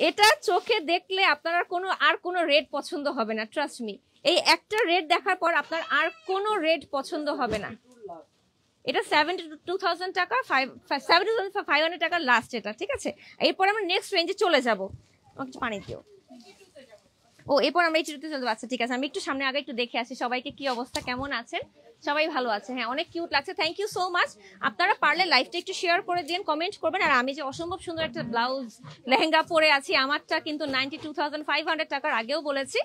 এটা চোখে দেখলে আপনার কোনো আর কোনো রেড পছন্দ হবে না ট্রাস্ট মি এই একটা রেড দেখার পর আপনার আর কোনো রেড পছন্দ হবে না এটা সেভেন্টি টু থাউজেন্ড টাকা five seventy thousand five hundred টাকা লাস্ট এটা ঠিক আছে এরপর আমরা নেক্সট রেঞ্জে চলে যাবো আমাকে পানি দিও ও এরপর আমরা এই চিরুতে চলতে আচ্ছা ঠিক আছে আমি একটু সামনে আগে একটু দেখে আসি সবাইকে কি অবস্থা কেমন আছেন সবাই ভালো আছে হ্যাঁ অনেক কিউট লাগছে থ্যাংক ইউ সো মাচ আপনারা পারলে লাইফটা একটু শেয়ার করে দিন কমেন্ট করবেন আর আমি যে অসম্ভব সুন্দর একটা ব্লাউজ লেহেঙ্গা পরে আছি আমারটা কিন্তু নাইনটি টু টাকার আগেও বলেছি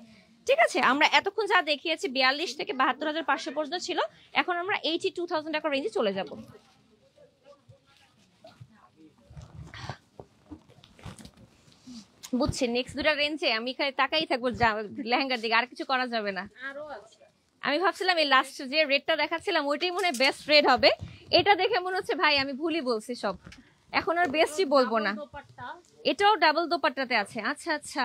ঠিক আছে আমরা এতক্ষণ যা দেখিয়েছি বিয়াল্লিশ থেকে বাহাত্তর হাজার পাঁচশো পর্যন্ত ছিল এখন আমরা এইটি টু থাউজেন্ড টাকার রেঞ্জে চলে যাবো বুঝছি নেক্সট দুটা রেঞ্জে আমি এখানে তাকাই থাকবো লেহেঙ্গার দিকে আর কিছু করা যাবে না আমি ভাবছিলাম এই লাস্ট যে রেডটা দেখাচ্ছিলাম ওইটাই মনে বেস্ট রেড হবে এটা দেখে মনে হচ্ছে ভাই আমি ভুলই বলছি সব এখন আর বেস্টই বলবো না এটাও ডাবল দোপাট্টাতে আছে আচ্ছা আচ্ছা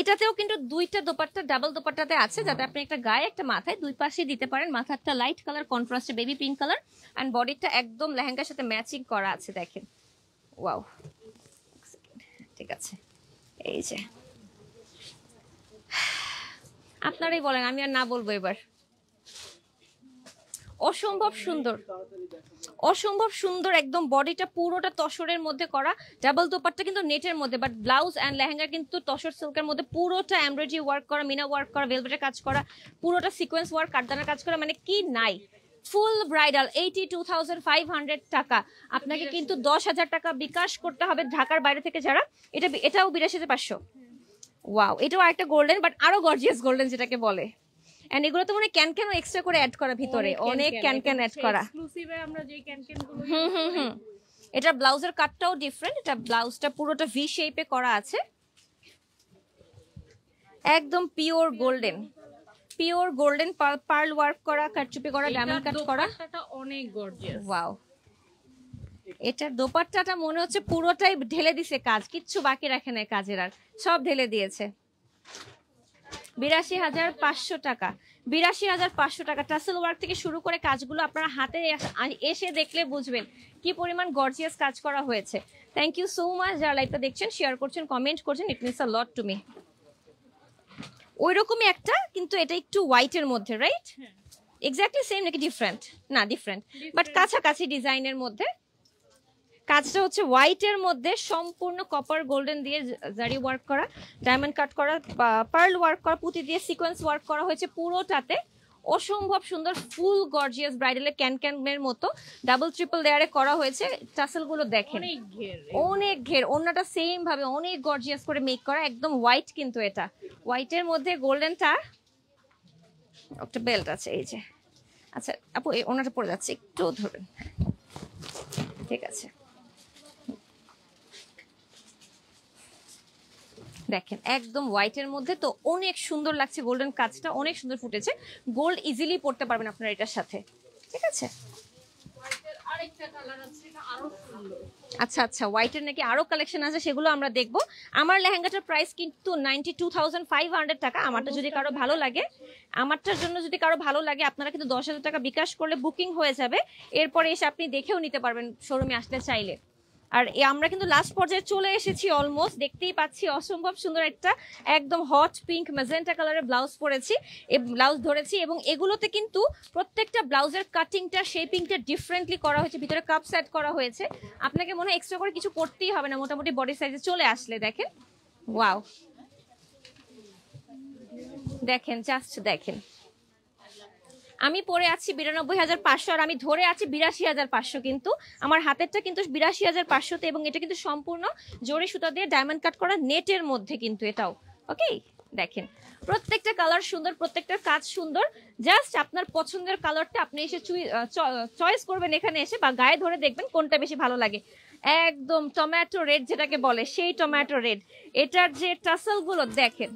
এটাতেও কিন্তু দুইটা দোপাট্টা ডাবল দোপাট্টাতে আছে যাতে আপনি একটা গায়ে একটা মাথায় দুই পাশে দিতে পারেন মাথারটা লাইট কালার কন্ট্রাস্টে বেবি পিঙ্ক কালার অ্যান্ড বডিটা একদম লেহেঙ্গার সাথে ম্যাচিং করা আছে দেখেন ওয়াও ঠিক আছে এই যে আপনারাই বলেন আমি আর না বলবো এবার অসম্ভব সুন্দর অসম্ভব সুন্দর একদম বডিটা পুরোটা তসরের মধ্যে করা ডাবল দোপারটা কিন্তু নেটের মধ্যে বাট ব্লাউজ অ্যান্ড লেহেঙ্গা কিন্তু তসর সিল্কের মধ্যে পুরোটা এমব্রয়ডারি ওয়ার্ক করা মিনা ওয়ার্ক করা ভেলভেটের কাজ করা পুরোটা সিকোয়েন্স ওয়ার্ক কাটদানার কাজ করা মানে কি নাই ফুল ব্রাইডাল এইটি টু টাকা আপনাকে কিন্তু দশ হাজার টাকা বিকাশ করতে হবে ঢাকার বাইরে থেকে যারা এটা এটাও বিরাশি হাজার পাঁচশো ওয়াও এটাও একটা গোল্ডেন বাট আরো গর্জিয়াস গোল্ডেন যেটাকে বলে এন্ড এগুলো তো মানে ক্যান ক্যান এক্সট্রা করে অ্যাড করা ভিতরে অনেক ক্যান ক্যান অ্যাড করা ক্যান ক্যান হুম হুম হুম এটা ব্লাউজের কাটটাও ডিফারেন্ট এটা ব্লাউজটা পুরোটা ভি শেপে করা আছে একদম pure golden pure golden pearl work করা কাটচুপি করা ডায়মন্ড কাট করা অনেক গর্জিয়াস ওয়াও এটার দোপাট্টাটা মনে হচ্ছে পুরোটাই ঢেলে দিছে কাজ কিচ্ছু বাকি রাখে নাই কাজের আর সব ঢেলে দিয়েছে বিরাশি হাজার পাঁচশো টাকা বিরাশি হাজার পাঁচশো টাকা টাসেল ওয়ার্ক থেকে শুরু করে কাজগুলো আপনারা হাতে এসে দেখলে বুঝবেন কি পরিমাণ গর্জিয়াস কাজ করা হয়েছে থ্যাংক ইউ সো মাচ যারা লাইভটা দেখছেন শেয়ার করছেন কমেন্ট করছেন it means a lot to me ওই রকমই একটা কিন্তু এটা একটু হোয়াইটের মধ্যে রাইট এক্স্যাক্টলি সেম নাকি ডিফারেন্ট না ডিফারেন্ট বাট কাছাকাছি ডিজাইনের মধ্যে কাজটা হচ্ছে হোয়াইটের মধ্যে সম্পূর্ণ কপার গোল্ডেন দিয়ে জারি ওয়ার্ক করা ডায়মন্ড কাট করা পার্ল ওয়ার্ক করা পুঁতি দিয়ে সিকোয়েন্স ওয়ার্ক করা হয়েছে পুরোটাতে অসম্ভব সুন্দর ফুল গর্জিয়াস ব্রাইডালের ক্যান ক্যানের মতো ডাবল ট্রিপল দেয়ারে করা হয়েছে টাসেলগুলো দেখেন অনেক ঘের অন্যটা সেম ভাবে অনেক গর্জিয়াস করে মেক করা একদম হোয়াইট কিন্তু এটা হোয়াইটের মধ্যে গোল্ডেনটা একটা বেল্ট আছে এই যে আচ্ছা আপু ওনাটা পড়ে যাচ্ছে একটু ধরুন হ্যাঁ। ঠিক আছে দেখেন একদম হোয়াইটের মধ্যে তো অনেক সুন্দর লাগছে গোল্ডেন কাজটা অনেক সুন্দর ফুটেছে গোল্ড ইজিলি পড়তে পারবেন আপনার এটার সাথে ঠিক আছে আচ্ছা আচ্ছা হোয়াইটের নাকি আরো কালেকশন আছে সেগুলো আমরা দেখব আমার লেহেঙ্গাটার প্রাইস কিন্তু নাইনটি টু টাকা আমারটা যদি কারো ভালো লাগে আমারটার জন্য যদি কারো ভালো লাগে আপনারা কিন্তু দশ টাকা বিকাশ করলে বুকিং হয়ে যাবে এরপরে এসে আপনি দেখেও নিতে পারবেন শোরুমে আসতে চাইলে আর আমরা কিন্তু লাস্ট পর্যায়ে চলে এসেছি অলমোস্ট দেখতেই পাচ্ছি অসম্ভব সুন্দর একটা একদম হট পিঙ্ক মেজেন্টা কালারের ব্লাউজ পরেছি ব্লাউজ ধরেছি এবং এগুলোতে কিন্তু প্রত্যেকটা ব্লাউজের কাটিংটা শেপিংটা ডিফারেন্টলি করা হয়েছে ভিতরে কাপ সেট করা হয়েছে আপনাকে মনে হয় এক্সট্রা করে কিছু করতেই হবে না মোটামুটি বডি সাইজে চলে আসলে দেখেন ওয়াও দেখেন জাস্ট দেখেন আমি পরে আছি বিরানব্বই হাজার পাঁচশো আর আমি ধরে আছি বিরাশি হাজার পাঁচশো কিন্তু আমার হাতেরটা কিন্তু বিরাশি হাজার পাঁচশোতে এবং এটা কিন্তু সম্পূর্ণ জোরে সুতা দিয়ে ডায়মন্ড কাট করা নেটের মধ্যে কিন্তু এটাও ওকে দেখেন প্রত্যেকটা কালার সুন্দর প্রত্যেকটা কাজ সুন্দর জাস্ট আপনার পছন্দের কালারটা আপনি এসে চয়েস করবেন এখানে এসে বা গায়ে ধরে দেখবেন কোনটা বেশি ভালো লাগে একদম টমেটো রেড যেটাকে বলে সেই টমেটো রেড এটার যে টাসলগুলো দেখেন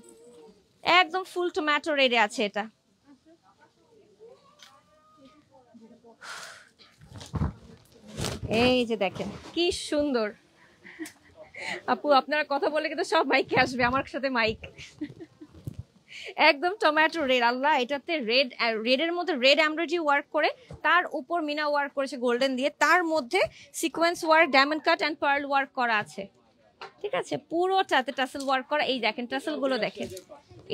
একদম ফুল টমেটো রেডে আছে এটা এই যে দেখেন কি সুন্দর আপু আপনারা কথা বলে কিন্তু সব মাইকে আসবে আমার সাথে মাইক একদম টমেটো রেড আল্লাহ এটাতে রেড রেডের মধ্যে রেড এমব্রয়ডারি ওয়ার্ক করে তার উপর মিনা ওয়ার্ক করেছে গোল্ডেন দিয়ে তার মধ্যে sequence work diamond cut and pearl work করা আছে ঠিক আছে পুরোটাতে টাসেল ওয়ার্ক করা এই দেখেন টাসেলগুলো দেখেন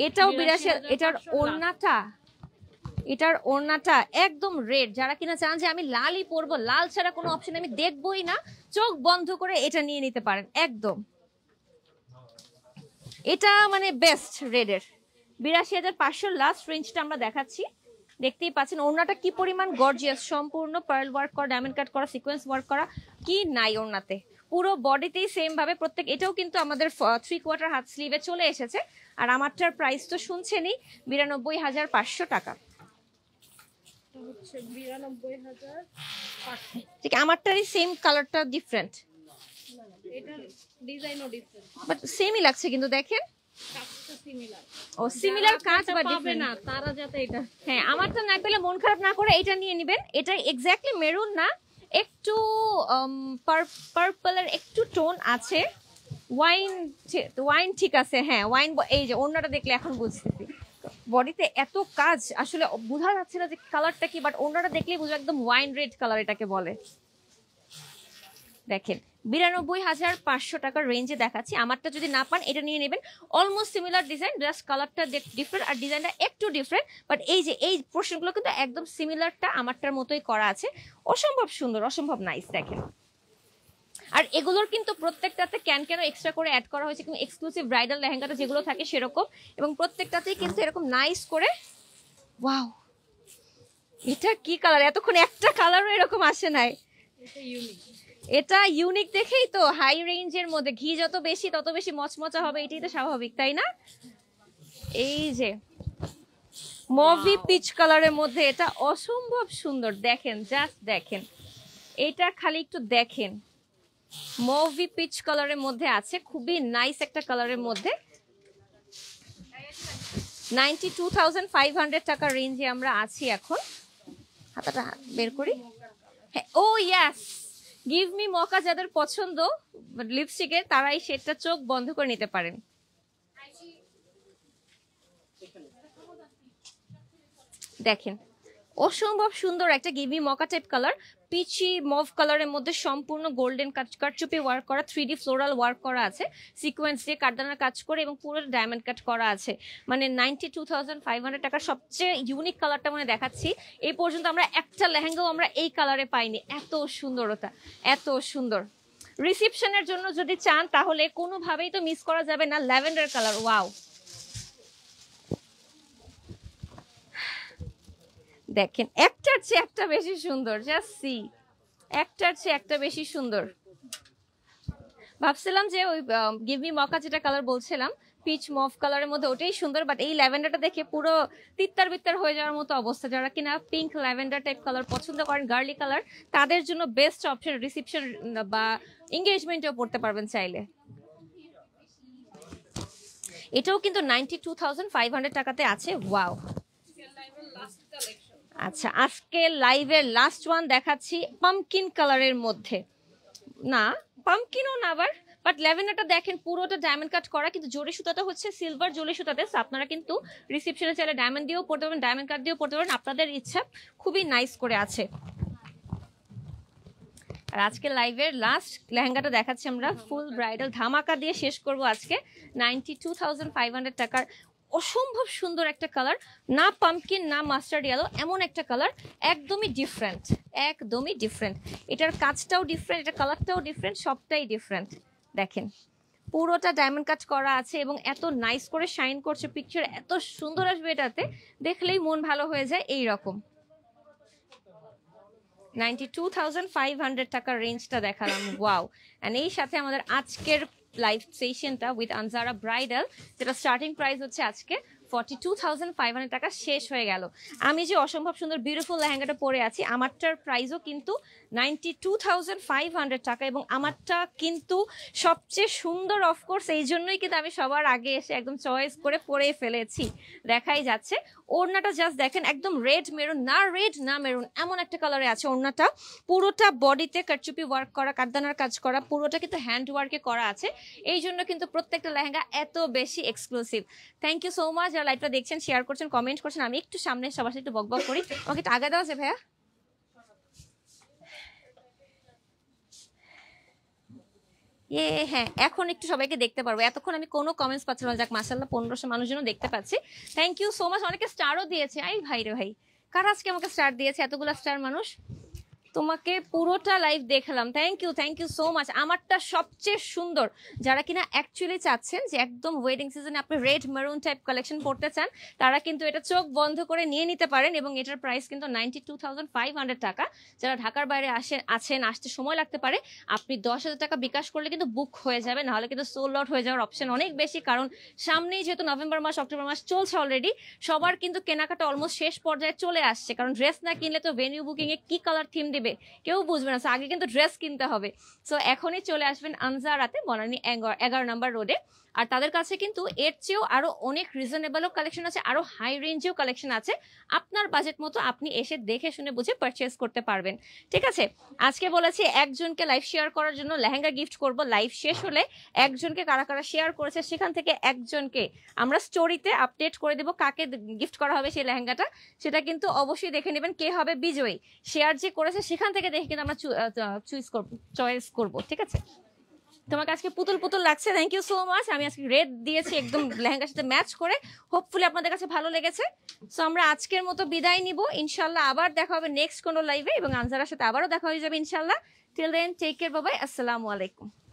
এটাও বিরাশি এটার ওড়নাটা এটার ওড়নাটা একদম রেড যারা কিনা চান যে আমি লালই পরবো লাল ছাড়া কোনো অপশন আমি দেখবই না চোখ বন্ধ করে এটা নিয়ে নিতে পারেন একদম এটা মানে বেস্ট রেডের বিরাশি হাজার পাঁচশো লাস্ট রেঞ্জটা আমরা দেখাচ্ছি দেখতেই পাচ্ছেন ওড়নাটা কি পরিমাণ গর্জিয়াস সম্পূর্ণ পার্ল ওয়ার্ক করা ডায়মন্ড কাট করা সিকোয়েন্স ওয়ার্ক করা কি নাই ওড়নাতে পুরো বডিতেই সেম ভাবে প্রত্যেক এটাও কিন্তু আমাদের থ্রি কোয়ার্টার হাত স্লিভে চলে এসেছে আর আমারটার প্রাইস তো শুনছেনই বিরানব্বই হাজার পাঁচশো টাকা আমারটারই সেম কালারটা ডিফারেন্ট বাট লাগছে কিন্তু দেখেন ও না হ্যাঁ, মন খারাপ না করে এটা নিয়ে এক্স্যাক্টলি মেরুন না একটু একটু টোন আছে ওয়াইন ওয়াইন ঠিক আছে হ্যাঁ ওয়াইন এই যে অন্যটা দেখলে এখন বুঝতেছি বডিতে এত কাজ আসলে বোঝা যাচ্ছে না যে কালারটা কি বাট ওনারা দেখলেই বুঝবে একদম ওয়াইন রেড কালার এটাকে বলে দেখেন বিরানব্বই হাজার পাঁচশো টাকার রেঞ্জে দেখাচ্ছি আমারটা যদি না পান এটা নিয়ে নেবেন অলমোস্ট সিমিলার ডিজাইন জাস্ট কালারটা ডিফারেন্ট আর ডিজাইনটা একটু ডিফারেন্ট বাট এই যে এই পোর্শনগুলো কিন্তু একদম সিমিলারটা আমারটার মতোই করা আছে অসম্ভব সুন্দর অসম্ভব নাইস দেখেন আর এগুলোর কিন্তু প্রত্যেকটাতে ক্যান ক্যানো এক্সট্রা করে অ্যাড করা হয়েছে কিন্তু এক্সক্লুসিভ ব্রাইডাল লেহেঙ্গাটা যেগুলো থাকে সেরকম এবং প্রত্যেকটাতেই কিন্তু এরকম নাইস করে ওয়াও এটা কি কালার এতক্ষণ একটা কালারও এরকম আসে নাই এটা ইউনিক দেখেই তো হাই রেঞ্জের মধ্যে ঘি যত বেশি তত বেশি মচমচা হবে এটাই তো স্বাভাবিক তাই না এই যে মভি পিচ কালারের মধ্যে এটা অসম্ভব সুন্দর দেখেন জাস্ট দেখেন এটা খালি একটু দেখেন মৌভি পিচ কালারের মধ্যে আছে খুবই নাইস একটা কালারের মধ্যে ninety two thousand five hundred টাকা রেঞ্জে আমরা আছি এখন হাতাটা বের করি হ্যাঁ, ও ইয়াস গিভ মি মকা যাদের পছন্দ লিপস্টিকের তারাই শেডটা চোখ বন্ধ করে নিতে পারেন দেখেন অসম্ভব সুন্দর একটা গিভি mocha type colour peachy mauve কালারের মধ্যে সম্পূর্ণ গোল্ডেন কারচুপি ওয়ার্ক করা থ্রি ডি ফ্লোরাল ওয়ার্ক করা আছে সিকোয়েন্স দিয়ে কাটদানার কাজ করে এবং পুরো ডায়মন্ড কাট করা আছে মানে ninety two thousand five hundred টাকার সবচেয়ে ইউনিক কালারটা মানে দেখাচ্ছি এই পর্যন্ত আমরা একটা লেহেঙ্গাও আমরা এই কালারে পাইনি এত সুন্দরতা এত সুন্দর রিসিপশনের জন্য যদি চান তাহলে কোনোভাবেই তো মিস করা যাবে না ল্যাভেন্ডার কালার ওয়াও দেখেন একটার চেয়ে একটা বেশি সুন্দর জাস্ট সি একটার চেয়ে একটা বেশি সুন্দর ভাবছিলাম যে ওই গিভি মকা যেটা কালার বলছিলাম পিচ মফ কালারের মধ্যে ওটাই সুন্দর বাট এই ল্যাভেন্ডারটা দেখে পুরো তিত্তার বিত্তার হয়ে যাওয়ার মতো অবস্থা যারা কিনা পিঙ্ক ল্যাভেন্ডার টাইপ কালার পছন্দ করেন গার্লি কালার তাদের জন্য বেস্ট অপশন রিসিপশন বা এঙ্গেজমেন্টেও পড়তে পারবেন চাইলে এটাও কিন্তু ninety two thousand five hundred টাকাতে আছে ওয়াও আচ্ছা আজকে লাইভের লাস্ট ওয়ান দেখাচ্ছি পামকিন কালারের মধ্যে না পামকিনও না আবার বাট ল্যাভেন্ডারটা দেখেন পুরোটা ডায়মন্ড কাট করা কিন্তু জোরে সুতাটা হচ্ছে সিলভার জোরে সুতাতে আপনারা কিন্তু রিসিপশনে চাইলে ডায়মন্ড দিয়েও পড়তে পারেন ডায়মন্ড কাট দিয়েও পড়তে পারেন আপনাদের ইচ্ছা খুবই নাইস করে আছে আর আজকে লাইভের লাস্ট লেহেঙ্গাটা দেখাচ্ছি আমরা ফুল ব্রাইডাল ধামাকা দিয়ে শেষ করব আজকে ninety two thousand five hundred টাকার অসম্ভব সুন্দর একটা কালার না পাম্পকিন না মাস্টার্ড ইয়ালো এমন একটা কালার একদমই ডিফারেন্ট একদমই ডিফারেন্ট এটার কাজটাও ডিফারেন্ট এটার কালারটাও ডিফারেন্ট সবটাই ডিফারেন্ট দেখেন পুরোটা ডায়মন্ড কাজ করা আছে এবং এত নাইস করে শাইন করছে পিকচার এত সুন্দর আসবে এটাতে দেখলেই মন ভালো হয়ে যায় এই রকম ninety two thousand five hundred টাকার রেঞ্জটা দেখালাম ওয়াও অ্যান্ড এই সাথে আমাদের আজকের লাইভ সেশনটা উইথ আনজারা ব্রাইডাল যেটা স্টার্টিং প্রাইস হচ্ছে আজকে forty two thousand five hundred টাকা শেষ হয়ে গেল আমি যে অসম্ভব সুন্দর বিউটিফুল লেহেঙ্গাটা পরে আছি আমারটার প্রাইসও কিন্তু ninety two thousand five hundred টাকা এবং আমারটা কিন্তু সবচেয়ে সুন্দর অফকোর্স এই জন্যই কিন্তু আমি সবার আগে এসে একদম চয়েস করে পরে ফেলেছি দেখাই যাচ্ছে ওড়নাটা জাস্ট দেখেন একদম রেড মেরুন না রেড না মেরুন এমন একটা কালারে আছে ওড়নাটা পুরোটা বডিতে কারচুপি ওয়ার্ক করা কাদ্দানার কাজ করা পুরোটা কিন্তু হ্যান্ড ওয়ার্কে করা আছে এই জন্য কিন্তু প্রত্যেকটা লেহেঙ্গা এত বেশি exclusive thank you so much যারা লাইভটা দেখছেন শেয়ার করছেন কমেন্ট করছেন আমি একটু সামনে সবার সাথে একটু বকবক করি ওকে আগে দেওয়া যে ভাইয়া এ হ্যাঁ এখন একটু সবাইকে দেখতে পারবো এতক্ষণ আমি কোনো কমেন্টস পাচ্ছিলাম যাক মার্শাল্লাহ পনেরোশো মানুষজনও দেখতে পাচ্ছি থ্যাংক ইউ সো মাচ অনেকে স্টারও দিয়েছে আই ভাই রে ভাই কার আজকে আমাকে স্টার দিয়েছে এতগুলো স্টার মানুষ তোমাকে পুরোটা লাইভ দেখলাম thank you thank you so much আমারটা সবচেয়ে সুন্দর যারা কিনা অ্যাকচুয়ালি চাচ্ছেন যে একদম ওয়েডিং সিজনে আপনি রেড মেরুন টাইপ কালেকশন পড়তে চান তারা কিন্তু এটা চোখ বন্ধ করে নিয়ে নিতে পারেন এবং এটার প্রাইস কিন্তু নাইনটি টু টাকা যারা ঢাকার বাইরে আসেন আছেন আসতে সময় লাগতে পারে আপনি দশ হাজার টাকা বিকাশ করলে কিন্তু বুক হয়ে যাবে নাহলে কিন্তু সোল আউট হয়ে যাওয়ার অপশন অনেক বেশি কারণ সামনেই যেহেতু নভেম্বর মাস অক্টোবর মাস চলছে অলরেডি সবার কিন্তু কেনাকাটা অলমোস্ট শেষ পর্যায়ে চলে আসছে কারণ ড্রেস না কিনলে তো ভেনিউ বুকিংয়ে কী কালার থিম দেবে কেউ বুঝবে না সো আগে কিন্তু ড্রেস কিনতে হবে সো এখনই চলে আসবেন আনজারাতে বনানী এগারো নম্বর রোডে আর তাদের কাছে কিন্তু এর চেয়েও আরও অনেক রিজনেবলও কালেকশন আছে আরো হাই রেঞ্জেও কালেকশন আছে আপনার বাজেট মতো আপনি এসে দেখে শুনে বুঝে পারচেস করতে পারবেন ঠিক আছে আজকে বলেছি একজনকে লাইভ শেয়ার করার জন্য লেহেঙ্গা গিফট করব লাইভ শেষ হলে একজনকে কারা কারা শেয়ার করেছে সেখান থেকে একজনকে আমরা স্টোরিতে আপডেট করে দেব কাকে গিফট করা হবে সেই লেহেঙ্গাটা সেটা কিন্তু অবশ্যই দেখে নেবেন কে হবে বিজয়ী শেয়ার যে করেছে সেখান থেকে দেখে কিন্তু আমরা চুইস করব চয়েস করব ঠিক আছে তোমাকে আজকে পুতুল পুতুল লাগছে থ্যাংক ইউ সো মাচ আমি আজকে রেড দিয়েছি একদম লেহেঙ্গার সাথে ম্যাচ করে হোপফুলি আপনাদের কাছে ভালো লেগেছে সো আমরা আজকের মতো বিদায় নিব ইনশাল্লাহ আবার দেখা হবে নেক্সট কোনো লাইভে এবং আনজারার সাথে আবারও দেখা হয়ে যাবে ইনশাল্লাহ টিল দেন টেক কেয়ার বাবাই আসসালামু আলাইকুম